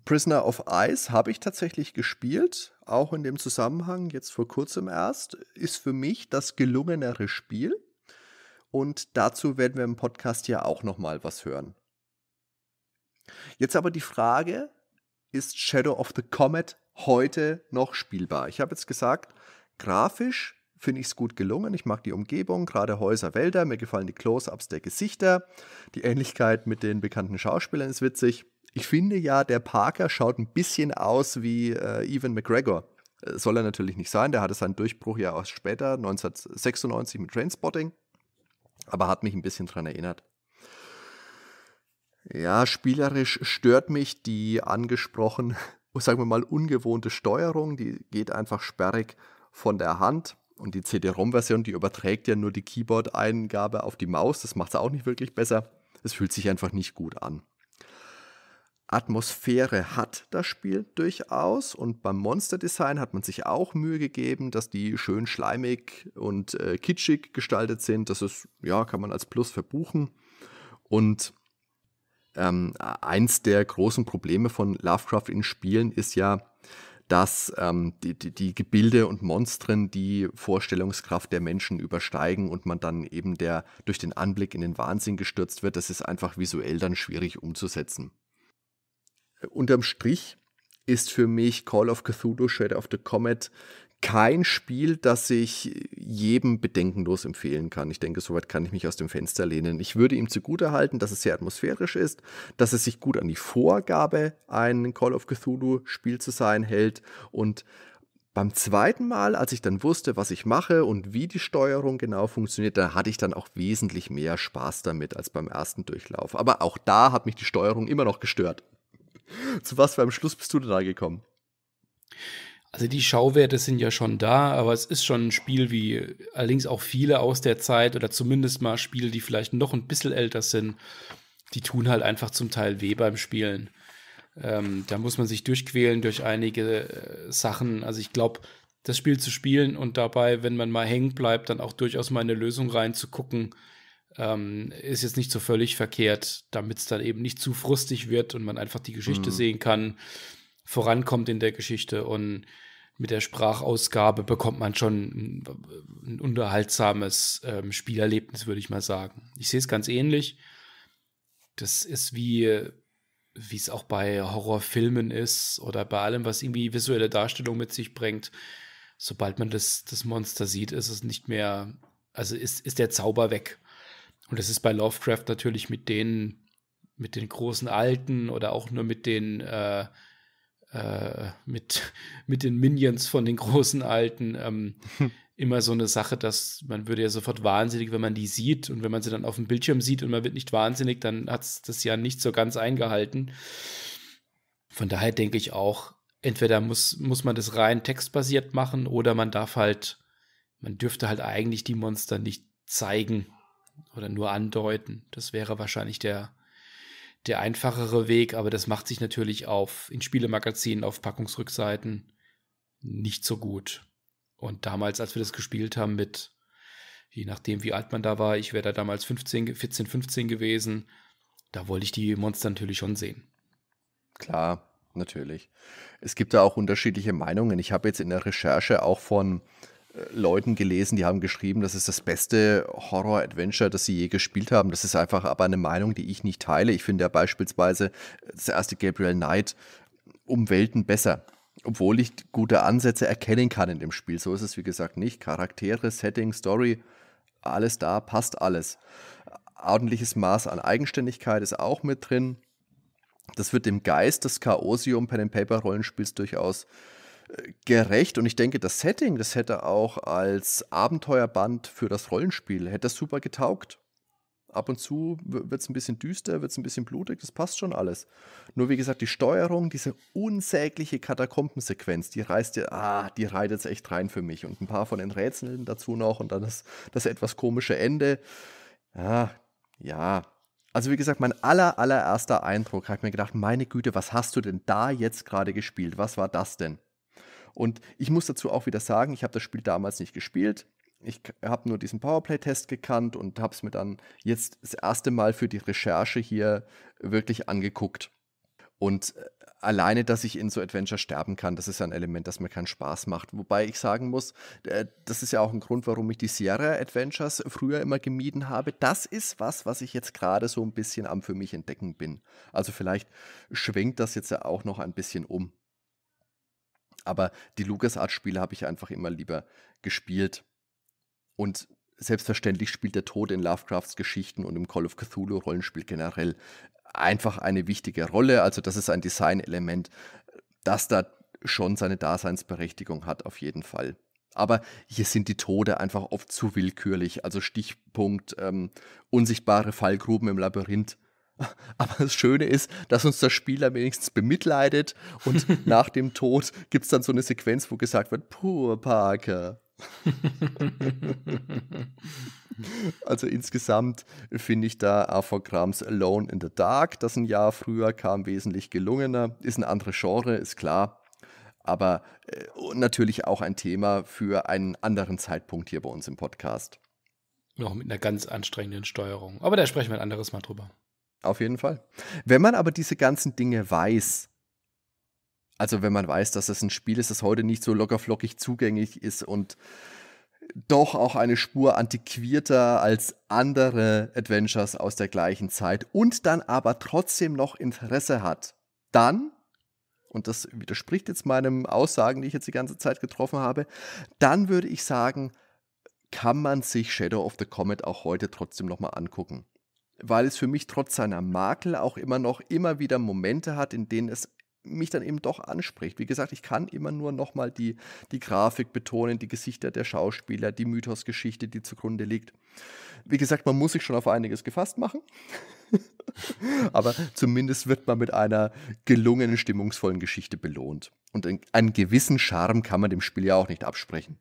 Prisoner of Ice habe ich tatsächlich gespielt, auch in dem Zusammenhang jetzt vor kurzem erst. Ist für mich das gelungenere Spiel. Und dazu werden wir im Podcast ja auch nochmal was hören. Jetzt aber die Frage, ist Shadow of the Comet heute noch spielbar? Ich habe jetzt gesagt, grafisch finde ich es gut gelungen. Ich mag die Umgebung, gerade Häuser, Wälder. Mir gefallen die Close-ups der Gesichter. Die Ähnlichkeit mit den bekannten Schauspielern ist witzig ich finde ja, der Parker schaut ein bisschen aus wie äh, Evan McGregor. Äh, soll er natürlich nicht sein, der hatte seinen Durchbruch ja auch später, 1996 mit Trainspotting, aber hat mich ein bisschen daran erinnert. Ja, spielerisch stört mich die angesprochen, oh, sagen wir mal, ungewohnte Steuerung, die geht einfach sperrig von der Hand. Und die CD-ROM-Version, die überträgt ja nur die Keyboard-Eingabe auf die Maus, das macht es auch nicht wirklich besser. Es fühlt sich einfach nicht gut an. Atmosphäre hat das Spiel durchaus und beim Monster Design hat man sich auch Mühe gegeben, dass die schön schleimig und äh, kitschig gestaltet sind. Das ist, ja, kann man als Plus verbuchen. Und ähm, eins der großen Probleme von Lovecraft in Spielen ist ja, dass ähm, die, die, die, Gebilde und Monstren die Vorstellungskraft der Menschen übersteigen und man dann eben der durch den Anblick in den Wahnsinn gestürzt wird. Das ist einfach visuell dann schwierig umzusetzen unterm Strich ist für mich Call of Cthulhu Shadow of the Comet kein Spiel, das ich jedem bedenkenlos empfehlen kann. Ich denke, soweit kann ich mich aus dem Fenster lehnen. Ich würde ihm zugutehalten, dass es sehr atmosphärisch ist, dass es sich gut an die Vorgabe, ein Call of Cthulhu-Spiel zu sein, hält. Und beim zweiten Mal, als ich dann wusste, was ich mache und wie die Steuerung genau funktioniert, da hatte ich dann auch wesentlich mehr Spaß damit als beim ersten Durchlauf. Aber auch da hat mich die Steuerung immer noch gestört. Zu was für einem Schluss bist du denn da gekommen? Also die Schauwerte sind ja schon da, aber es ist schon ein Spiel wie allerdings auch viele aus der Zeit oder zumindest mal Spiele, die vielleicht noch ein bisschen älter sind, die tun halt einfach zum Teil weh beim Spielen. Ähm, da muss man sich durchquälen durch einige äh, Sachen. Also ich glaube, das Spiel zu spielen und dabei, wenn man mal hängen bleibt, dann auch durchaus mal eine Lösung reinzugucken, ähm, ist jetzt nicht so völlig verkehrt, damit es dann eben nicht zu frustig wird und man einfach die Geschichte mhm. sehen kann, vorankommt in der Geschichte und mit der Sprachausgabe bekommt man schon ein, ein unterhaltsames ähm, Spielerlebnis, würde ich mal sagen. Ich sehe es ganz ähnlich. Das ist wie, wie es auch bei Horrorfilmen ist oder bei allem, was irgendwie visuelle Darstellung mit sich bringt. Sobald man das, das Monster sieht, ist es nicht mehr, also ist, ist der Zauber weg. Und das ist bei Lovecraft natürlich mit den, mit den großen Alten oder auch nur mit den, äh, äh, mit, mit den Minions von den großen Alten ähm, immer so eine Sache, dass man würde ja sofort wahnsinnig, wenn man die sieht und wenn man sie dann auf dem Bildschirm sieht und man wird nicht wahnsinnig, dann hat es das ja nicht so ganz eingehalten. Von daher denke ich auch, entweder muss, muss man das rein textbasiert machen oder man darf halt, man dürfte halt eigentlich die Monster nicht zeigen oder nur andeuten. Das wäre wahrscheinlich der, der einfachere Weg, aber das macht sich natürlich auf in Spielemagazinen, auf Packungsrückseiten nicht so gut. Und damals, als wir das gespielt haben, mit je nachdem, wie alt man da war, ich wäre da damals 15, 14, 15 gewesen, da wollte ich die Monster natürlich schon sehen. Klar, natürlich. Es gibt da auch unterschiedliche Meinungen. Ich habe jetzt in der Recherche auch von Leuten gelesen, die haben geschrieben, das ist das beste Horror-Adventure, das sie je gespielt haben. Das ist einfach aber eine Meinung, die ich nicht teile. Ich finde ja beispielsweise das erste Gabriel Knight um Welten besser. Obwohl ich gute Ansätze erkennen kann in dem Spiel. So ist es, wie gesagt, nicht. Charaktere, Setting, Story, alles da, passt alles. Ordentliches Maß an Eigenständigkeit ist auch mit drin. Das wird dem Geist des Chaosium Pen Paper Rollenspiels durchaus äh, gerecht und ich denke, das Setting, das hätte auch als Abenteuerband für das Rollenspiel, hätte das super getaugt. Ab und zu wird es ein bisschen düster, wird es ein bisschen blutig, das passt schon alles. Nur wie gesagt, die Steuerung, diese unsägliche Katakombensequenz, die reißt dir, ah, die reiht jetzt echt rein für mich. Und ein paar von den Rätseln dazu noch und dann das, das etwas komische Ende. Ja, ja. Also wie gesagt, mein aller, allererster Eindruck, habe ich mir gedacht, meine Güte, was hast du denn da jetzt gerade gespielt? Was war das denn? Und ich muss dazu auch wieder sagen, ich habe das Spiel damals nicht gespielt. Ich habe nur diesen Powerplay-Test gekannt und habe es mir dann jetzt das erste Mal für die Recherche hier wirklich angeguckt. Und äh, alleine, dass ich in so Adventure sterben kann, das ist ja ein Element, das mir keinen Spaß macht. Wobei ich sagen muss, äh, das ist ja auch ein Grund, warum ich die Sierra Adventures früher immer gemieden habe. Das ist was, was ich jetzt gerade so ein bisschen am für mich entdecken bin. Also vielleicht schwenkt das jetzt ja auch noch ein bisschen um. Aber die LucasArts-Spiele habe ich einfach immer lieber gespielt. Und selbstverständlich spielt der Tod in Lovecrafts Geschichten und im Call of Cthulhu-Rollenspiel generell einfach eine wichtige Rolle. Also das ist ein Designelement, das da schon seine Daseinsberechtigung hat, auf jeden Fall. Aber hier sind die Tode einfach oft zu willkürlich. Also Stichpunkt ähm, unsichtbare Fallgruben im Labyrinth Aber das Schöne ist, dass uns das Spiel dann wenigstens bemitleidet und nach dem Tod gibt es dann so eine Sequenz, wo gesagt wird, pur Parker. also insgesamt finde ich da a Grams Alone in the Dark, das ein Jahr früher kam, wesentlich gelungener. Ist ein anderes Genre, ist klar. Aber äh, natürlich auch ein Thema für einen anderen Zeitpunkt hier bei uns im Podcast. Noch mit einer ganz anstrengenden Steuerung. Aber da sprechen wir ein anderes Mal drüber. Auf jeden Fall. Wenn man aber diese ganzen Dinge weiß, also wenn man weiß, dass es ein Spiel ist, das heute nicht so lockerflockig zugänglich ist und doch auch eine Spur antiquierter als andere Adventures aus der gleichen Zeit und dann aber trotzdem noch Interesse hat, dann, und das widerspricht jetzt meinen Aussagen, die ich jetzt die ganze Zeit getroffen habe, dann würde ich sagen, kann man sich Shadow of the Comet auch heute trotzdem nochmal angucken weil es für mich trotz seiner Makel auch immer noch immer wieder Momente hat, in denen es mich dann eben doch anspricht. Wie gesagt, ich kann immer nur nochmal die, die Grafik betonen, die Gesichter der Schauspieler, die Mythosgeschichte, die zugrunde liegt. Wie gesagt, man muss sich schon auf einiges gefasst machen, aber zumindest wird man mit einer gelungenen, stimmungsvollen Geschichte belohnt. Und einen gewissen Charme kann man dem Spiel ja auch nicht absprechen.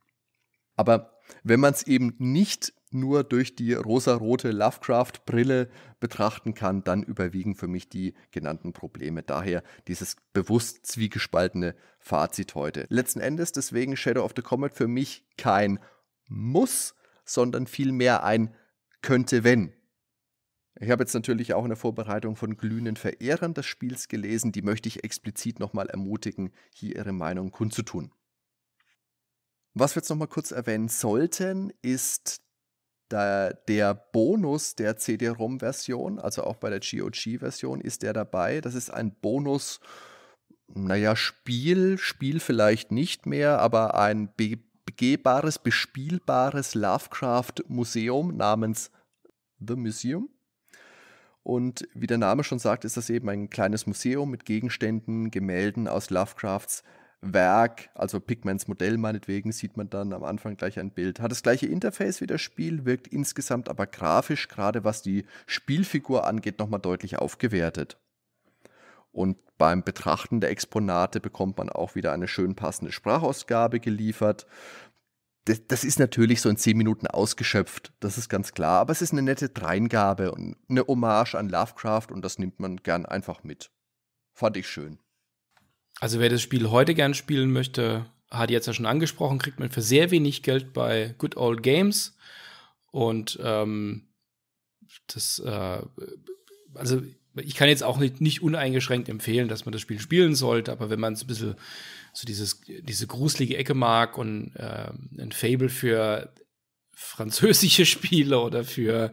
Aber wenn man es eben nicht nur durch die rosarote Lovecraft-Brille betrachten kann, dann überwiegen für mich die genannten Probleme. Daher dieses bewusst zwiegespaltene Fazit heute. Letzten Endes deswegen Shadow of the Comet für mich kein Muss, sondern vielmehr ein könnte wenn. Ich habe jetzt natürlich auch in der Vorbereitung von glühenden Verehrern des Spiels gelesen. Die möchte ich explizit nochmal ermutigen, hier ihre Meinung kundzutun. Was wir jetzt nochmal kurz erwähnen sollten, ist da der Bonus der CD-ROM-Version, also auch bei der GOG-Version, ist der dabei. Das ist ein Bonus, naja, Spiel, Spiel vielleicht nicht mehr, aber ein be begehbares, bespielbares Lovecraft-Museum namens The Museum. Und wie der Name schon sagt, ist das eben ein kleines Museum mit Gegenständen, Gemälden aus Lovecrafts Werk, also Pigments Modell meinetwegen, sieht man dann am Anfang gleich ein Bild. Hat das gleiche Interface wie das Spiel, wirkt insgesamt aber grafisch, gerade was die Spielfigur angeht, nochmal deutlich aufgewertet. Und beim Betrachten der Exponate bekommt man auch wieder eine schön passende Sprachausgabe geliefert. Das, das ist natürlich so in 10 Minuten ausgeschöpft, das ist ganz klar, aber es ist eine nette Dreingabe und eine Hommage an Lovecraft und das nimmt man gern einfach mit. Fand ich schön. Also wer das Spiel heute gern spielen möchte, hat jetzt ja schon angesprochen, kriegt man für sehr wenig Geld bei Good Old Games. Und ähm, das, äh, also ich kann jetzt auch nicht, nicht uneingeschränkt empfehlen, dass man das Spiel spielen sollte, aber wenn man so ein bisschen so dieses, diese gruselige Ecke mag und äh, ein Fable für französische Spiele oder für,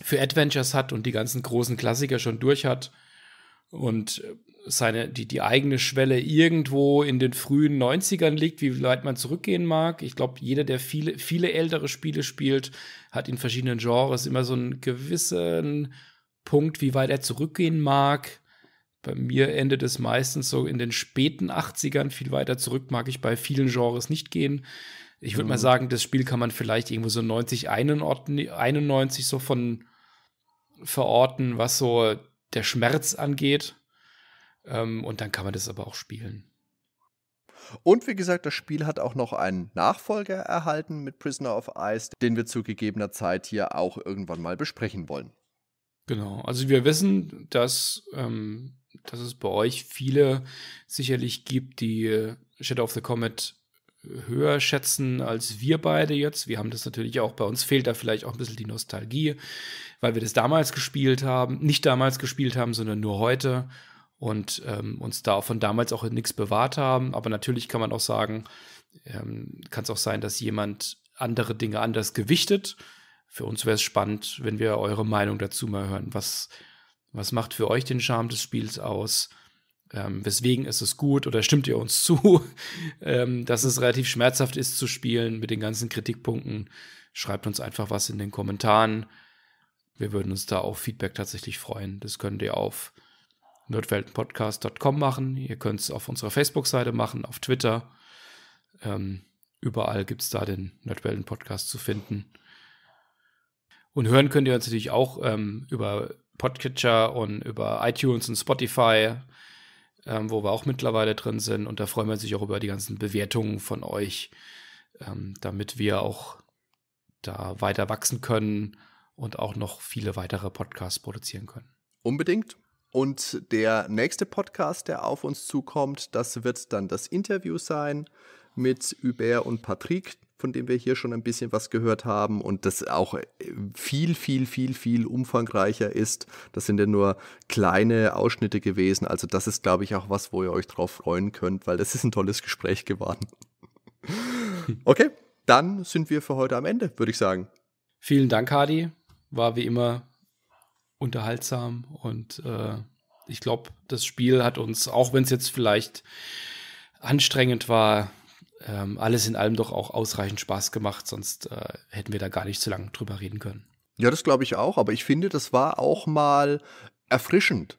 für Adventures hat und die ganzen großen Klassiker schon durch hat und äh, seine, die, die eigene Schwelle irgendwo in den frühen 90ern liegt, wie weit man zurückgehen mag. Ich glaube, jeder, der viele, viele ältere Spiele spielt, hat in verschiedenen Genres immer so einen gewissen Punkt, wie weit er zurückgehen mag. Bei mir endet es meistens so in den späten 80ern. Viel weiter zurück mag ich bei vielen Genres nicht gehen. Ich würde mhm. mal sagen, das Spiel kann man vielleicht irgendwo so 90, 91 so von verorten, was so der Schmerz angeht. Ähm, und dann kann man das aber auch spielen. Und wie gesagt, das Spiel hat auch noch einen Nachfolger erhalten mit Prisoner of Ice, den wir zu gegebener Zeit hier auch irgendwann mal besprechen wollen. Genau, also wir wissen, dass, ähm, dass es bei euch viele sicherlich gibt, die äh, Shadow of the Comet höher schätzen als wir beide jetzt. Wir haben das natürlich auch, bei uns fehlt da vielleicht auch ein bisschen die Nostalgie, weil wir das damals gespielt haben, nicht damals gespielt haben, sondern nur heute und ähm, uns da von damals auch nichts bewahrt haben. Aber natürlich kann man auch sagen, ähm, kann es auch sein, dass jemand andere Dinge anders gewichtet. Für uns wäre es spannend, wenn wir eure Meinung dazu mal hören. Was, was macht für euch den Charme des Spiels aus? Ähm, weswegen ist es gut oder stimmt ihr uns zu, ähm, dass es relativ schmerzhaft ist zu spielen mit den ganzen Kritikpunkten? Schreibt uns einfach was in den Kommentaren. Wir würden uns da auf Feedback tatsächlich freuen. Das könnt ihr auf nerdweltenpodcast.com machen. Ihr könnt es auf unserer Facebook-Seite machen, auf Twitter. Ähm, überall gibt es da den Nerdwelten-Podcast zu finden. Und hören könnt ihr uns natürlich auch ähm, über Podcatcher und über iTunes und Spotify, ähm, wo wir auch mittlerweile drin sind. Und da freuen wir uns auch über die ganzen Bewertungen von euch, ähm, damit wir auch da weiter wachsen können und auch noch viele weitere Podcasts produzieren können. Unbedingt. Und der nächste Podcast, der auf uns zukommt, das wird dann das Interview sein mit Hubert und Patrick, von dem wir hier schon ein bisschen was gehört haben und das auch äh, viel, viel, viel, viel umfangreicher ist. Das sind ja nur kleine Ausschnitte gewesen. Also das ist, glaube ich, auch was, wo ihr euch drauf freuen könnt, weil das ist ein tolles Gespräch geworden. Okay, dann sind wir für heute am Ende, würde ich sagen. Vielen Dank, Hadi. War wie immer unterhaltsam und äh, ich glaube, das Spiel hat uns, auch wenn es jetzt vielleicht anstrengend war, ähm, alles in allem doch auch ausreichend Spaß gemacht, sonst äh, hätten wir da gar nicht so lange drüber reden können. Ja, das glaube ich auch, aber ich finde, das war auch mal erfrischend,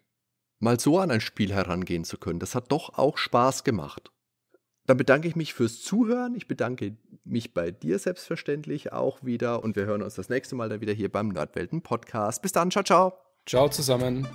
mal so an ein Spiel herangehen zu können. Das hat doch auch Spaß gemacht. Dann bedanke ich mich fürs Zuhören. Ich bedanke mich bei dir selbstverständlich auch wieder. Und wir hören uns das nächste Mal dann wieder hier beim Nordwelten Podcast. Bis dann, ciao, ciao. Ciao zusammen.